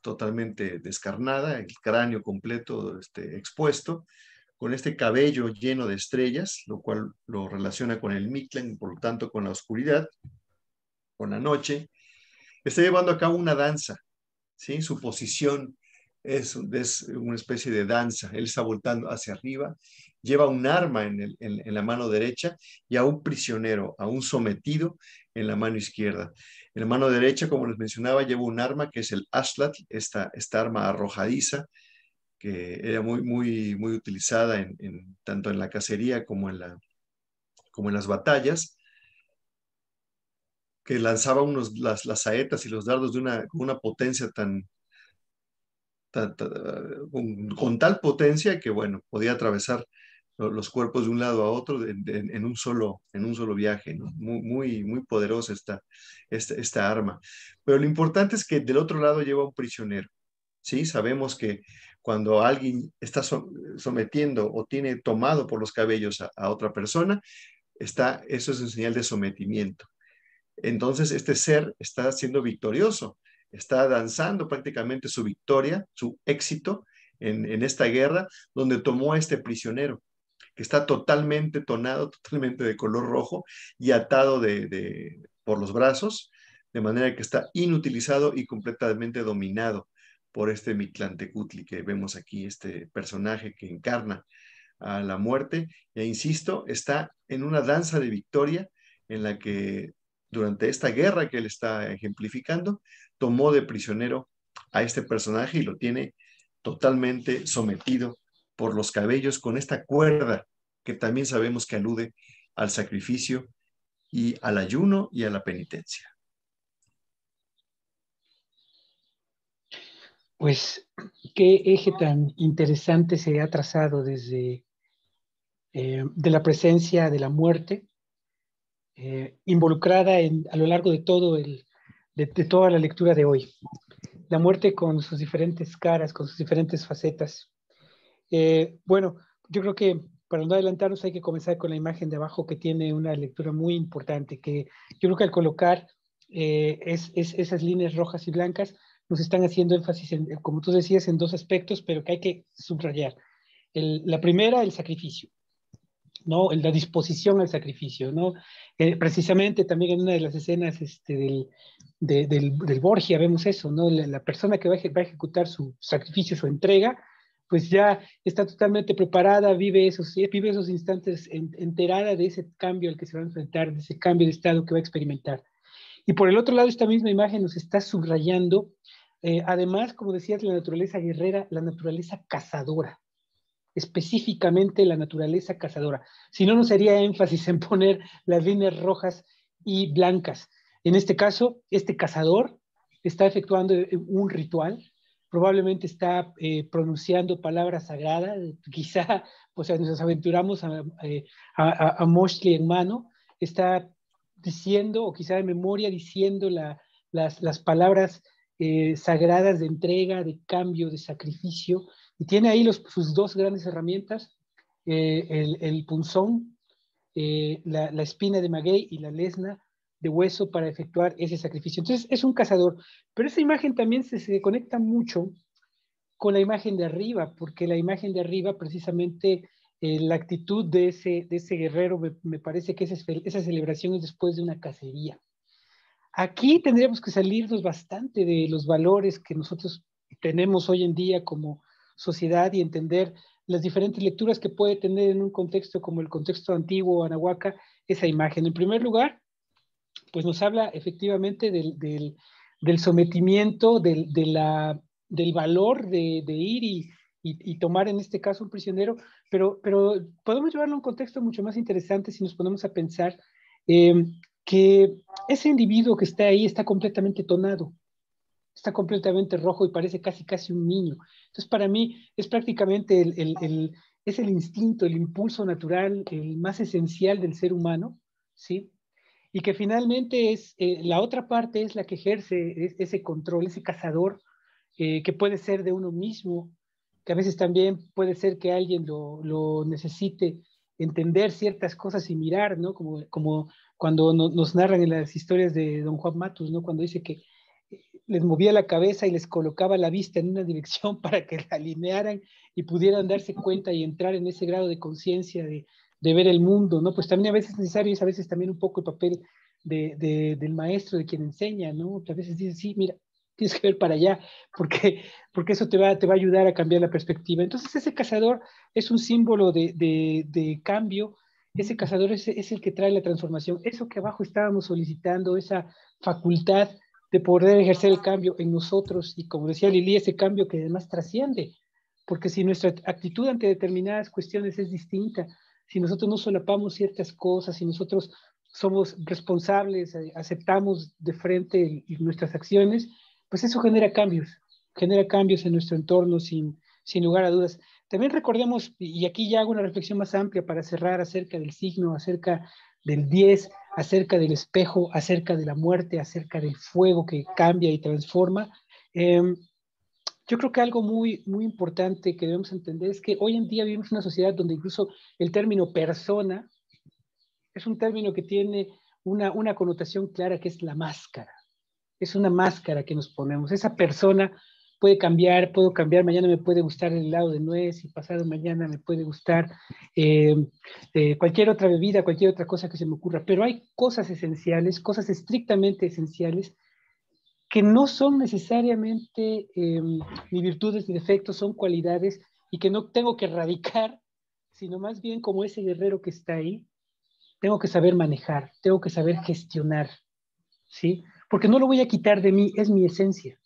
totalmente descarnada, el cráneo completo este, expuesto, con este cabello lleno de estrellas, lo cual lo relaciona con el y por lo tanto con la oscuridad, con la noche, está llevando a cabo una danza, Su posición es, una especie de danza. Él está voltando hacia arriba, lleva un arma en, la mano derecha y a un prisionero, a un sometido en la mano izquierda. En la mano derecha, como les mencionaba, lleva un arma que es el aslat, esta, arma arrojadiza que era muy, muy, utilizada tanto en la cacería como en las batallas que lanzaba unos, las, las saetas y los dardos de una, potencia tan, con, tal potencia que, bueno, podía atravesar los cuerpos de un lado a otro en, un, solo, en un solo viaje. Muy, muy, poderosa esta, esta, arma. Pero lo importante es que del otro lado lleva un prisionero. ¿sí? Sabemos que cuando alguien está sometiendo o tiene tomado por los cabellos a, otra persona, está, eso es un señal de sometimiento entonces este ser está siendo victorioso, está danzando prácticamente su victoria, su éxito en, esta guerra donde tomó a este prisionero que está totalmente tonado, totalmente de color rojo y atado de, por los brazos, de manera que está inutilizado y completamente dominado por este Mitlantecutli que vemos aquí, este personaje que encarna a la muerte. E insisto, está en una danza de victoria en la que durante esta guerra que él está ejemplificando, tomó de prisionero a este personaje y lo tiene totalmente sometido por los cabellos con esta cuerda que también sabemos que alude al sacrificio y al ayuno y a la penitencia. Pues qué eje tan interesante se ha trazado desde eh, de la presencia de la muerte eh, involucrada a lo largo de, todo de, toda la lectura de hoy. La muerte con sus diferentes caras, con sus diferentes facetas. Eh, bueno, yo creo que para no adelantarnos hay que comenzar con la imagen de abajo que tiene una lectura muy importante, que yo creo que al colocar eh, es, esas líneas rojas y blancas nos están haciendo énfasis, como tú decías, en dos aspectos, pero que hay que subrayar. la primera, el sacrificio. ¿no? La disposición al sacrificio, ¿no? Eh, precisamente también en una de las escenas este, del, del, del, Borgia vemos eso, ¿no? La, persona que va a, ejecutar su sacrificio, su entrega, pues ya está totalmente preparada, vive esos, eh, vive esos instantes enterada de ese cambio al que se va a enfrentar, de ese cambio de estado que va a experimentar. Y por el otro lado, esta misma imagen nos está subrayando, eh, además, como decías, la naturaleza guerrera, la naturaleza cazadora, específicamente la naturaleza cazadora. Si no, nos haría énfasis en poner las líneas rojas y blancas. En este caso, este cazador está efectuando eh, un ritual, probablemente está eh, pronunciando palabras sagradas, quizá, o pues, sea, nos aventuramos a, eh, a, en mano, está diciendo, o quizá de memoria diciendo las, palabras sagradas de entrega, de cambio, de sacrificio, y tiene ahí sus dos grandes herramientas, eh, el, punzón, eh, la, espina de maguey y la lesna de hueso para efectuar ese sacrificio. Entonces es un cazador, pero esa imagen también se, conecta mucho con la imagen de arriba, porque la imagen de arriba precisamente eh, la actitud de ese, de ese guerrero, me, parece que esa celebración es después de una cacería. Aquí tendríamos que salirnos bastante de los valores que nosotros tenemos hoy en día como sociedad y entender las diferentes lecturas que puede tener en un contexto como el contexto antiguo anahuaca esa imagen. En primer lugar, pues nos habla efectivamente del, sometimiento, del, del valor de, ir y, tomar en este caso un prisionero, pero, pero podemos llevarlo a un contexto mucho más interesante si nos ponemos a pensar eh, que ese individuo que está ahí está completamente tonado está completamente rojo y parece casi casi un niño. Entonces para mí es prácticamente el, el, es el instinto, el impulso natural, el más esencial del ser humano, ¿sí? Y que finalmente es, eh, la otra parte es la que ejerce ese control, ese cazador, eh, que puede ser de uno mismo, que a veces también puede ser que alguien lo, lo necesite entender ciertas cosas y mirar, ¿no? Como, como cuando nos narran en las historias de don Juan Matus, ¿no? Cuando dice que les movía la cabeza y les colocaba la vista en una dirección para que la alinearan y pudieran darse cuenta y entrar en ese grado de conciencia de, ver el mundo, ¿no? Pues también a veces es necesario, es a veces también un poco el papel del maestro, de quien enseña, ¿no? A veces dice, sí, mira, tienes que ver para allá, porque, porque eso te va, te va a ayudar a cambiar la perspectiva. Entonces ese cazador es un símbolo de, cambio, ese cazador es, es el que trae la transformación, eso que abajo estábamos solicitando, esa facultad de poder ejercer el cambio en nosotros y como decía Lili, ese cambio que además trasciende, porque si nuestra actitud ante determinadas cuestiones es distinta, si nosotros no solapamos ciertas cosas, si nosotros somos responsables, eh, aceptamos de frente nuestras acciones, pues eso genera cambios, genera cambios en nuestro entorno sin, sin lugar a dudas. También recordemos, y aquí ya hago una reflexión más amplia para cerrar acerca del signo, acerca del 10, acerca del espejo, acerca de la muerte, acerca del fuego que cambia y transforma. Em, yo creo que algo muy, muy importante que debemos entender es que hoy en día vivimos en una sociedad donde incluso el término persona es un término que tiene una, una connotación clara que es la máscara. Es una máscara que nos ponemos. Esa persona puede cambiar, puedo cambiar, mañana me puede gustar el helado de nuez y pasado mañana me puede gustar eh, eh, cualquier otra bebida, cualquier otra cosa que se me ocurra, pero hay cosas esenciales, cosas estrictamente esenciales que no son necesariamente eh, ni virtudes ni defectos, son cualidades y que no tengo que erradicar, sino más bien como ese guerrero que está ahí, tengo que saber manejar, tengo que saber gestionar, ¿sí? Porque no lo voy a quitar de mí, es mi esencia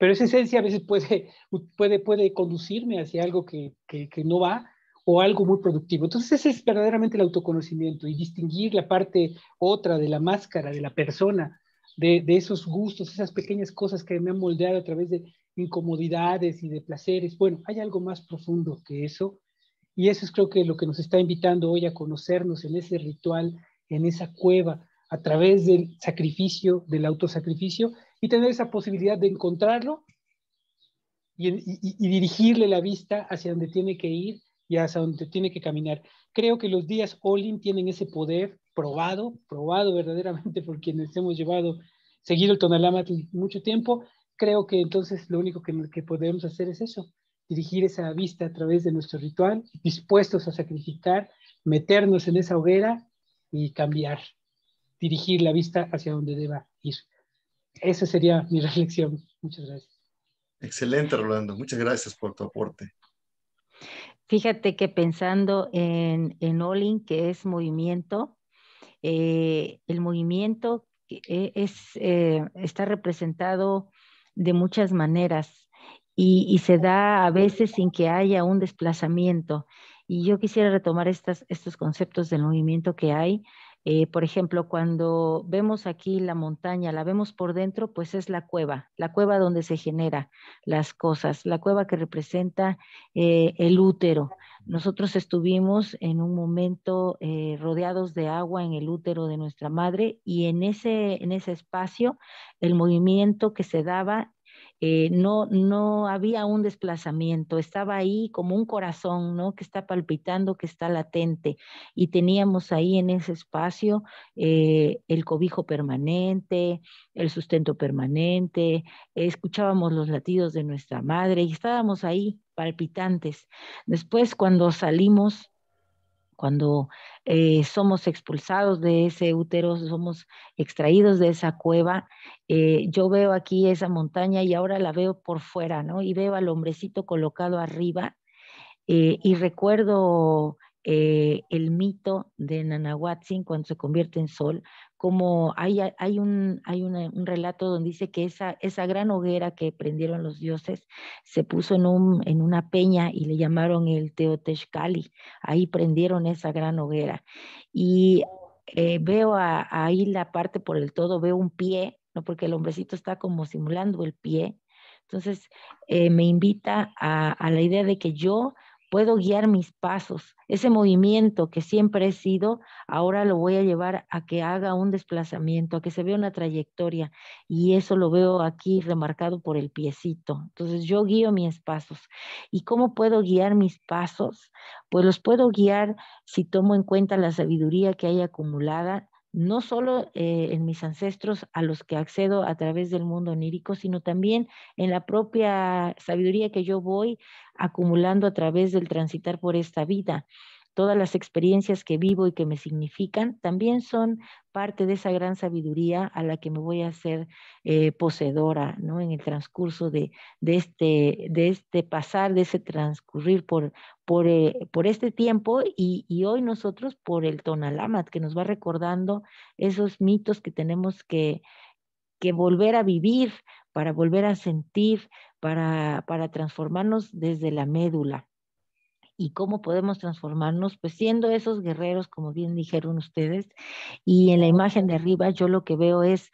pero esa esencia a veces puede, puede, puede conducirme hacia algo que, que, no va o algo muy productivo. Entonces ese es verdaderamente el autoconocimiento y distinguir la parte otra de la máscara, de la persona, de, de esos gustos, esas pequeñas cosas que me han moldeado a través de incomodidades y de placeres. Bueno, hay algo más profundo que eso y eso es creo que lo que nos está invitando hoy a conocernos en ese ritual, en esa cueva, a través del sacrificio, del autosacrificio y tener esa posibilidad de encontrarlo y, dirigirle la vista hacia donde tiene que ir y hacia donde tiene que caminar. Creo que los días Olin tienen ese poder probado, probado verdaderamente por quienes hemos llevado, seguido el Tonalama mucho tiempo. Creo que entonces lo único que, que podemos hacer es eso, dirigir esa vista a través de nuestro ritual, dispuestos a sacrificar, meternos en esa hoguera y cambiar, dirigir la vista hacia donde deba ir. Esa sería mi reflexión. Muchas gracias. Excelente, Rolando. Muchas gracias por tu aporte. Fíjate que pensando en, en Olin, que es movimiento, eh, el movimiento eh, eh, está representado de muchas maneras y, se da a veces sin que haya un desplazamiento. Y yo quisiera retomar estos conceptos del movimiento que hay eh, por ejemplo, cuando vemos aquí la montaña, la vemos por dentro, pues es la cueva, la cueva donde se genera las cosas, la cueva que representa eh, el útero. Nosotros estuvimos en un momento eh, rodeados de agua en el útero de nuestra madre y en ese, en ese espacio el movimiento que se daba eh, no, no había un desplazamiento, estaba ahí como un corazón, ¿no? Que está palpitando, que está latente. Y teníamos ahí en ese espacio eh, el cobijo permanente, el sustento permanente, escuchábamos los latidos de nuestra madre y estábamos ahí palpitantes. Después cuando salimos cuando eh, somos expulsados de ese útero, somos extraídos de esa cueva, eh, yo veo aquí esa montaña y ahora la veo por fuera, ¿no? Y veo al hombrecito colocado arriba eh, y recuerdo eh, el mito de Nanahuatzin cuando se convierte en sol, como hay, hay, un, relato donde dice que esa, esa gran hoguera que prendieron los dioses se puso en, una peña y le llamaron el Teotexcali, ahí prendieron esa gran hoguera. Y eh, veo ahí la parte por el todo, veo un pie, ¿no? porque el hombrecito está como simulando el pie. Entonces eh, me invita a la idea de que yo puedo guiar mis pasos. Ese movimiento que siempre he sido, ahora lo voy a llevar a que haga un desplazamiento, a que se vea una trayectoria. Y eso lo veo aquí remarcado por el piecito. Entonces yo guío mis pasos. ¿Y cómo puedo guiar mis pasos? Pues los puedo guiar si tomo en cuenta la sabiduría que hay acumulada no solo eh, en mis ancestros a los que accedo a través del mundo onírico, sino también en la propia sabiduría que yo voy acumulando a través del transitar por esta vida. Todas las experiencias que vivo y que me significan también son parte de esa gran sabiduría a la que me voy a hacer eh, poseedora ¿no? en el transcurso de, este, de este pasar, de ese transcurrir por, eh, por, este tiempo y, hoy nosotros por el Tonalamat, que nos va recordando esos mitos que tenemos que, que volver a vivir, para volver a sentir, para, para transformarnos desde la médula. ¿Y cómo podemos transformarnos? Pues siendo esos guerreros, como bien dijeron ustedes, y en la imagen de arriba yo lo que veo es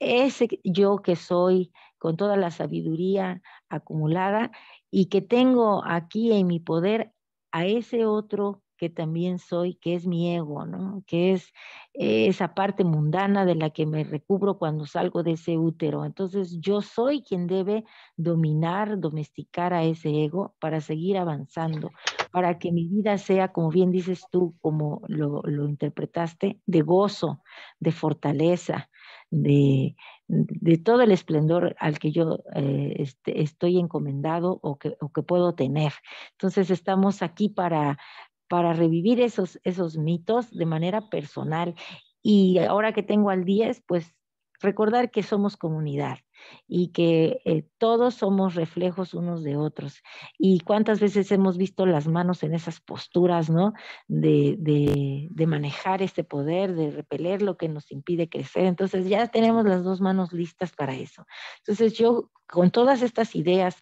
ese yo que soy, con toda la sabiduría acumulada y que tengo aquí en mi poder a ese otro que también soy, que es mi ego, que es eh, esa parte mundana de la que me recubro cuando salgo de ese útero. Entonces yo soy quien debe dominar, domesticar a ese ego para seguir avanzando, para que mi vida sea, como bien dices tú, como lo interpretaste, de gozo, de fortaleza, de, de todo el esplendor al que yo eh, este, estoy encomendado o que, puedo tener. Entonces estamos aquí para, para revivir esos, esos mitos de manera personal. Y ahora que tengo al 10, pues recordar que somos comunidad y que eh, todos somos reflejos unos de otros. Y cuántas veces hemos visto las manos en esas posturas, ¿no? De, de, de, manejar este poder, de repeler lo que nos impide crecer. Entonces ya tenemos las dos manos listas para eso. Entonces yo, con todas estas ideas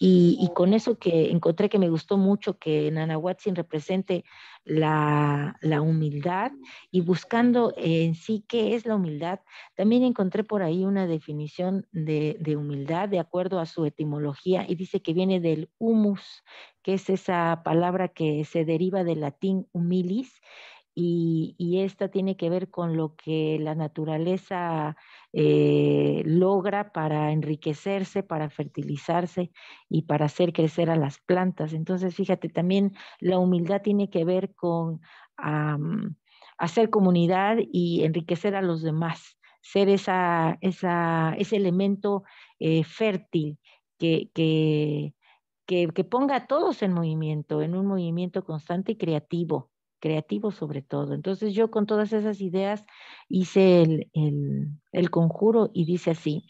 y, con eso que encontré que me gustó mucho que Nanahuatzin represente la, humildad y buscando en sí qué es la humildad, también encontré por ahí una definición de humildad de acuerdo a su etimología y dice que viene del humus, que es esa palabra que se deriva del latín humilis y, esta tiene que ver con lo que la naturaleza eh, logra para enriquecerse, para fertilizarse y para hacer crecer a las plantas. Entonces, fíjate, también la humildad tiene que ver con hacer comunidad y enriquecer a los demás, ser ese elemento eh, fértil que, que ponga a todos en movimiento, en un movimiento constante y creativo creativo sobre todo. Entonces yo con todas esas ideas hice el, el, conjuro y dice así,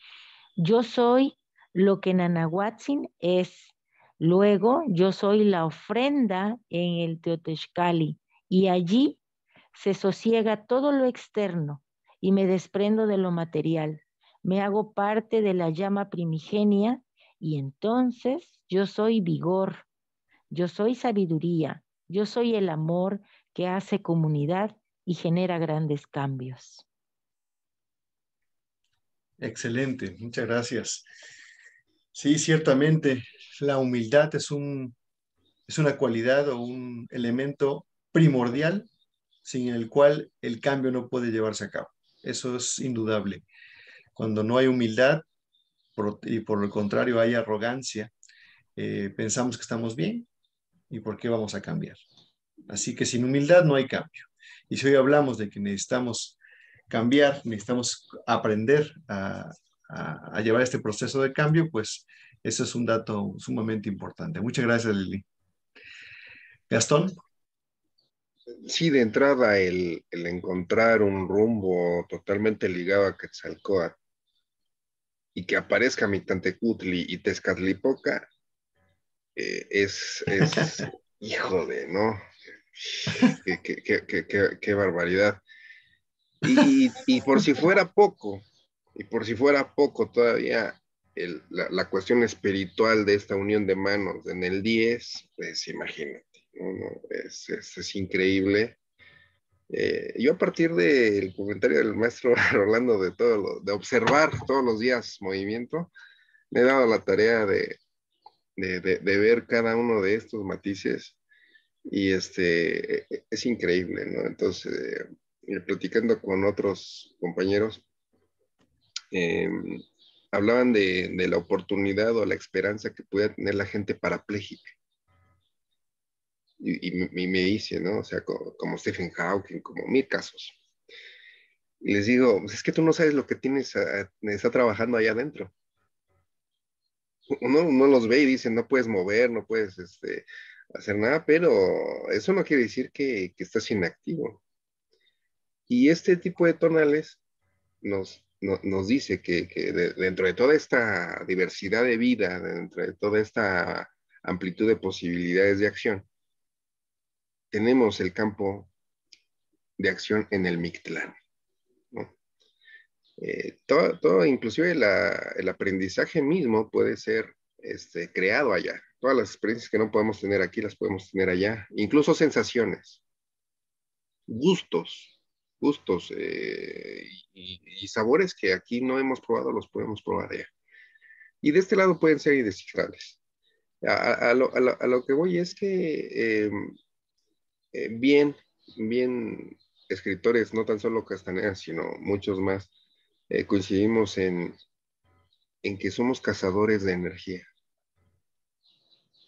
yo soy lo que Nanahuatzin es, luego yo soy la ofrenda en el Teotescali y allí se sosiega todo lo externo y me desprendo de lo material, me hago parte de la llama primigenia y entonces yo soy vigor, yo soy sabiduría, yo soy el amor, que hace comunidad y genera grandes cambios. Excelente, muchas gracias. Sí, ciertamente, la humildad es, un, es una cualidad o un elemento primordial sin el cual el cambio no puede llevarse a cabo. Eso es indudable. Cuando no hay humildad y por el contrario hay arrogancia, eh, pensamos que estamos bien y por qué vamos a cambiar. Así que sin humildad no hay cambio. Y si hoy hablamos de que necesitamos cambiar, necesitamos aprender a, llevar este proceso de cambio, pues eso es un dato sumamente importante. Muchas gracias, Lili. Gastón. Sí, de entrada, el, encontrar un rumbo totalmente ligado a Quetzalcoatl y que aparezca Mitantecutli y Tezcatlipoca eh, es, es hijo de, ¿no? qué, barbaridad. Y, por si fuera poco, y por si fuera poco todavía la, cuestión espiritual de esta unión de manos en el 10, pues imagínate, es, increíble. Eh, yo a partir del comentario del maestro Rolando de todo de observar todos los días movimiento, me he dado la tarea de, ver cada uno de estos matices y este, e-, es increíble, ¿no? Entonces, eh, platicando con otros compañeros, em, hablaban de, la oportunidad o la esperanza que puede tener la gente parapléjica. Y, me dice, ¿no? O sea, como, Stephen Hawking, como mil casos. Y les digo, es que tú no sabes lo que tienes, está trabajando allá adentro. Uno, uno, los ve y dice, no puedes mover, no puedes este, hacer nada, pero eso no quiere decir que, que estás inactivo. Y este tipo de tonales nos, nos dice que, dentro de toda esta diversidad de vida, dentro de toda esta amplitud de posibilidades de acción, tenemos el campo de acción en el Mictlán. Eh, todo, todo, inclusive el aprendizaje mismo puede ser este, creado allá. Todas las experiencias que no podemos tener aquí las podemos tener allá. Incluso sensaciones, gustos, gustos eh, y, sabores que aquí no hemos probado, los podemos probar allá. Y de este lado pueden ser indescifrables. A, a, lo, que voy es que em, eh, bien, bien escritores, no tan solo Castaneda, sino muchos más, eh, coincidimos en que somos cazadores de energía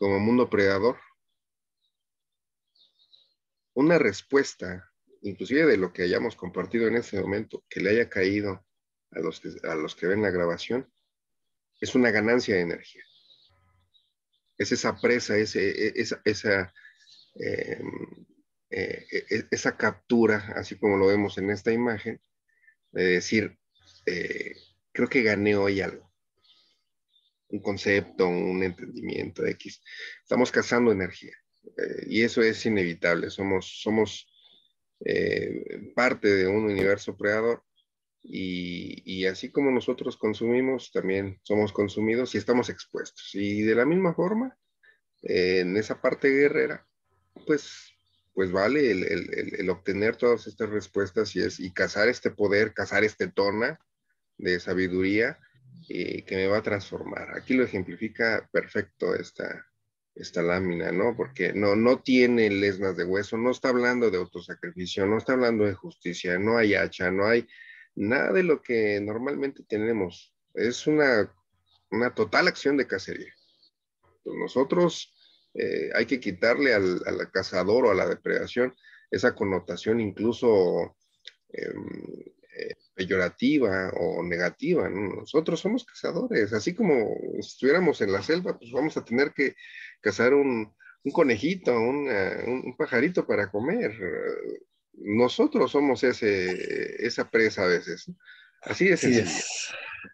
como mundo predador. Una respuesta, inclusive de lo que hayamos compartido en ese momento, que le haya caído a los que, a los que ven la grabación, es una ganancia de energía. Es esa presa, ese, e, esa, em, e, e, esa, captura, así como lo vemos en esta imagen, de decir, eh, creo que gané hoy algo un concepto, un entendimiento X. Estamos cazando energía eh, y eso es inevitable. Somos, somos eh, parte de un universo creador y, así como nosotros consumimos, también somos consumidos y estamos expuestos. Y de la misma forma, eh, en esa parte guerrera, pues, pues vale el, obtener todas estas respuestas y, es, cazar este poder, cazar este tona de sabiduría eh, que me va a transformar. Aquí lo ejemplifica perfecto esta, esta lámina, ¿no? Porque no, no tiene lesnas de hueso, no está hablando de autosacrificio, no está hablando de justicia, no hay hacha, no hay nada de lo que normalmente tenemos. Es una, total acción de cacería. Pues nosotros eh, hay que quitarle al, cazador o a la depredación esa connotación incluso em, eh, peyorativa o negativa. Nosotros somos cazadores, así como si estuviéramos en la selva, pues vamos a tener que cazar un, conejito, eh, un, pajarito para comer. Nosotros somos ese, esa presa a veces. Así de sencillo. es.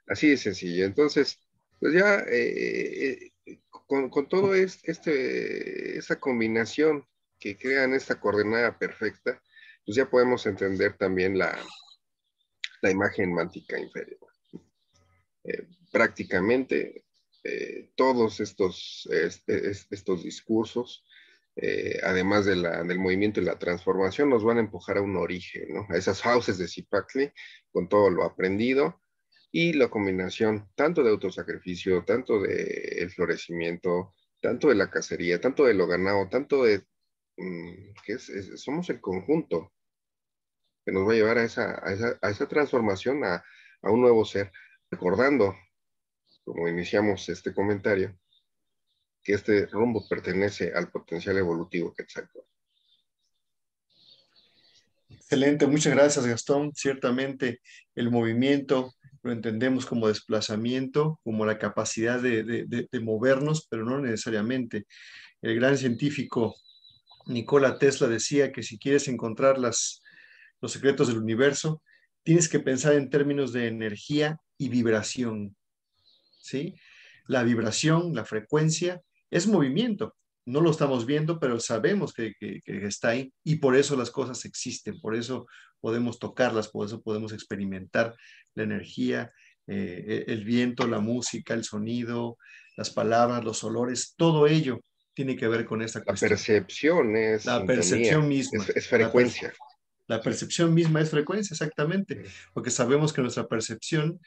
Así sencillo. Entonces, pues ya eh, eh, con, con, todo este, este, esa combinación que crean esta coordenada perfecta, pues ya podemos entender también la, la imagen mántica inferior. Eh, prácticamente eh, todos estos, estos discursos, eh, además de del movimiento y la transformación, nos van a empujar a un origen, a esas houses de Zipacli, con todo lo aprendido y la combinación tanto de autosacrificio, tanto de el florecimiento, tanto de la cacería, tanto de lo ganado, tanto de... Mm, que somos el conjunto que nos va a llevar a esa, a esa, a esa transformación, a, a un nuevo ser. Recordando, como iniciamos este comentario, que este rumbo pertenece al potencial evolutivo que exacto. Excelente, muchas gracias Gastón. Ciertamente el movimiento lo entendemos como desplazamiento, como la capacidad de, movernos, pero no necesariamente. El gran científico Nikola Tesla decía que si quieres encontrar las, los secretos del universo, tienes que pensar en términos de energía y vibración. ¿Sí? La vibración, la frecuencia, es movimiento. No lo estamos viendo, pero sabemos que, está ahí y por eso las cosas existen, por eso podemos tocarlas, por eso podemos experimentar la energía, eh, e, el viento, la música, el sonido, las palabras, los olores, todo ello tiene que ver con esta cuestión. La percepción La percepción misma. es frecuencia. La percepción misma es frecuencia, exactamente, porque sabemos que nuestra percepción,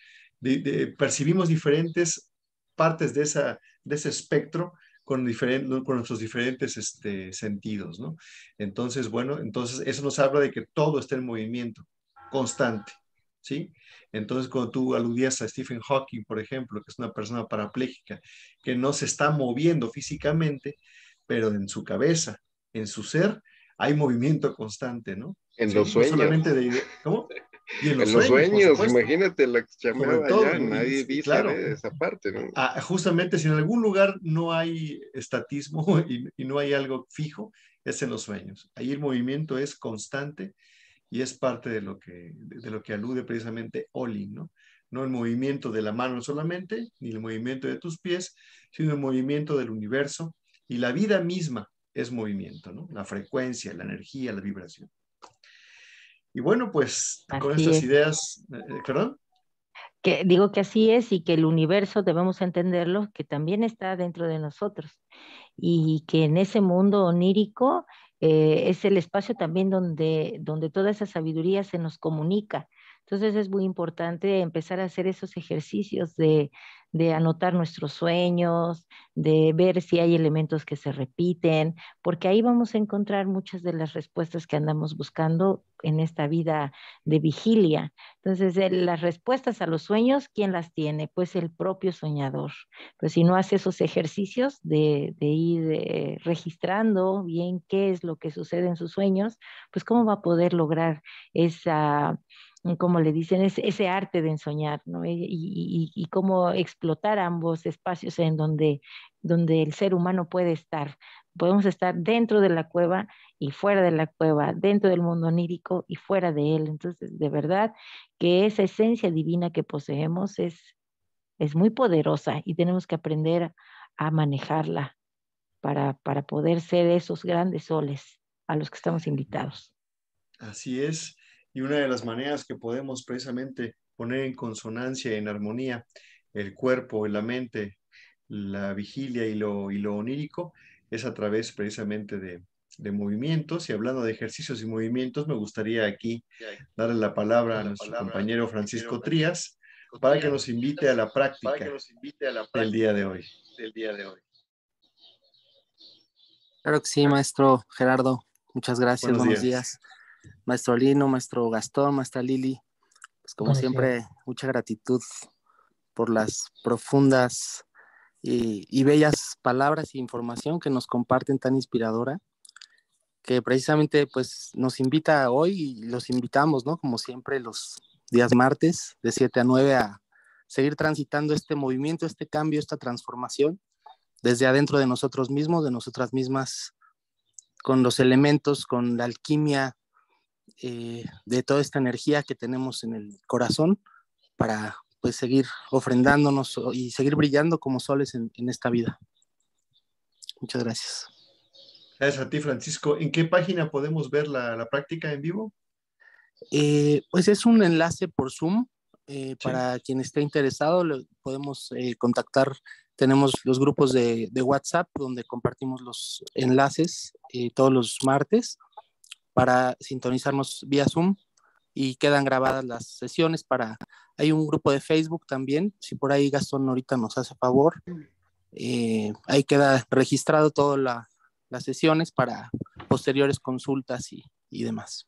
percibimos diferentes partes de, esa, de ese espectro con, diferentes con nuestros diferentes este, sentidos, ¿no? Entonces, bueno, entonces eso nos habla de que todo está en movimiento constante, ¿sí? Entonces, cuando tú aludías a Stephen Hawking, por ejemplo, que es una persona parapléjica, que no se está moviendo físicamente, pero en su cabeza, en su ser, hay movimiento constante, ¿no? En los sueños. ¿Cómo? en los, sueños, imagínate la chamada allá, nadie dice esa parte, ah, justamente si en algún lugar no hay estatismo y, no hay algo fijo, es en los sueños. Ahí el movimiento es constante y es parte de lo que, lo que alude precisamente Olin. ¿no? No el movimiento de la mano solamente, ni el movimiento de tus pies, sino el movimiento del universo y la vida misma es movimiento, ¿no? La frecuencia, la energía, la vibración. Y bueno, pues con estas ideas, eh, eh, perdón. Que digo que así es y que el universo debemos entenderlo, que también está dentro de nosotros y que en ese mundo onírico eh, es el espacio también donde, donde toda esa sabiduría se nos comunica entonces es muy importante empezar a hacer esos ejercicios de, de anotar nuestros sueños, de ver si hay elementos que se repiten, porque ahí vamos a encontrar muchas de las respuestas que andamos buscando en esta vida de vigilia. Entonces, eh, las respuestas a los sueños, ¿quién las tiene? Pues el propio soñador. Pues si no hace esos ejercicios de, de ir eh, registrando bien qué es lo que sucede en sus sueños, pues cómo va a poder lograr esa como le dicen, es, ese arte de ensoñar, ¿no? Y, y, y, cómo explotar ambos espacios en donde, donde el ser humano puede estar. Podemos estar dentro de la cueva y fuera de la cueva, dentro del mundo onírico y fuera de él. Entonces, de verdad que esa esencia divina que poseemos es, es muy poderosa y tenemos que aprender a manejarla para, para poder ser esos grandes soles a los que estamos invitados. Así es y una de las maneras que podemos precisamente poner en consonancia, en armonía, el cuerpo, y la mente, la vigilia y lo, y lo onírico es a través precisamente de, movimientos y hablando de ejercicios y movimientos, me gustaría aquí darle la palabra a nuestro compañero Francisco Trías para que nos invite a la práctica del día de hoy. Claro que sí, maestro Gerardo. Muchas gracias. Buenos, días maestro Lino, maestro Gastón, maestra Lili. Pues como siempre, mucha gratitud por las profundas y, bellas palabras e información que nos comparten tan inspiradora, que precisamente pues nos invita hoy y los invitamos, ¿no? Como siempre, los días martes de 7 a 9 a seguir transitando este movimiento, este cambio, esta transformación desde adentro de nosotros mismos, de nosotras mismas, con los elementos, con la alquimia eh, de toda esta energía que tenemos en el corazón para pues, seguir ofrendándonos y seguir brillando como soles en, esta vida. Muchas gracias. Gracias a ti, Francisco. ¿En qué página podemos ver la, práctica en vivo? Eh, pues es un enlace por Zoom. Eh, para quien esté interesado, podemos contactar. Tenemos los grupos de, WhatsApp donde compartimos los enlaces todos los martes para sintonizarnos vía Zoom y quedan grabadas las sesiones para... Hay un grupo de Facebook también, si por ahí Gastón ahorita nos hace favor, eh, ahí queda registrado todas las sesiones para posteriores consultas y, demás.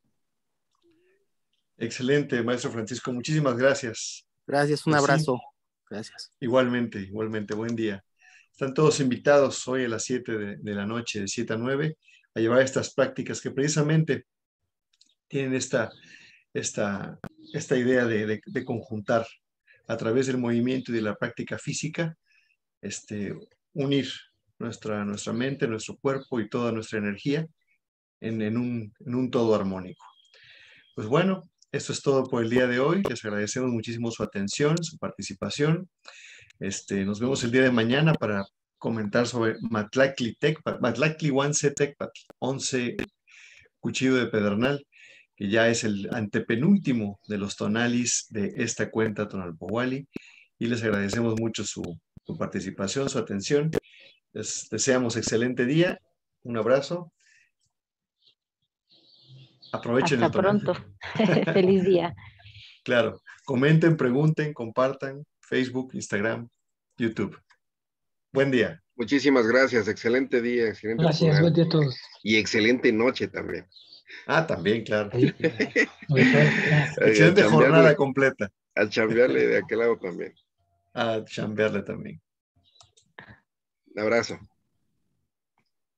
Excelente, maestro Francisco, muchísimas gracias. Gracias, un pues abrazo. Gracias. Igualmente, igualmente, buen día. Están todos invitados hoy a las 7 de, de la noche, de 7 a 9 a llevar estas prácticas que precisamente tienen esta, esta, esta idea de, conjuntar a través del movimiento y de la práctica física, este, unir nuestra, nuestra mente, nuestro cuerpo y toda nuestra energía en, un, en un todo armónico. Pues bueno, esto es todo por el día de hoy. Les agradecemos muchísimo su atención, su participación. Este, nos vemos el día de mañana para comentar sobre Matlakli Tecpat, Matlakli 11 Cuchillo de Pedernal, que ya es el antepenúltimo de los tonalis de esta cuenta Tonalpowali. Y les agradecemos mucho su, participación, su atención. Les deseamos excelente día. Un abrazo. Aprovechen Hasta pronto. Feliz día. Claro. Comenten, pregunten, compartan. Facebook, Instagram, YouTube. Buen día. Muchísimas gracias. Excelente día. Excelente gracias. Buen día a todos. Y excelente noche también. Ah, también, claro. excelente jornada completa. A chambearle de aquel lado también. A chambearle también. Un abrazo.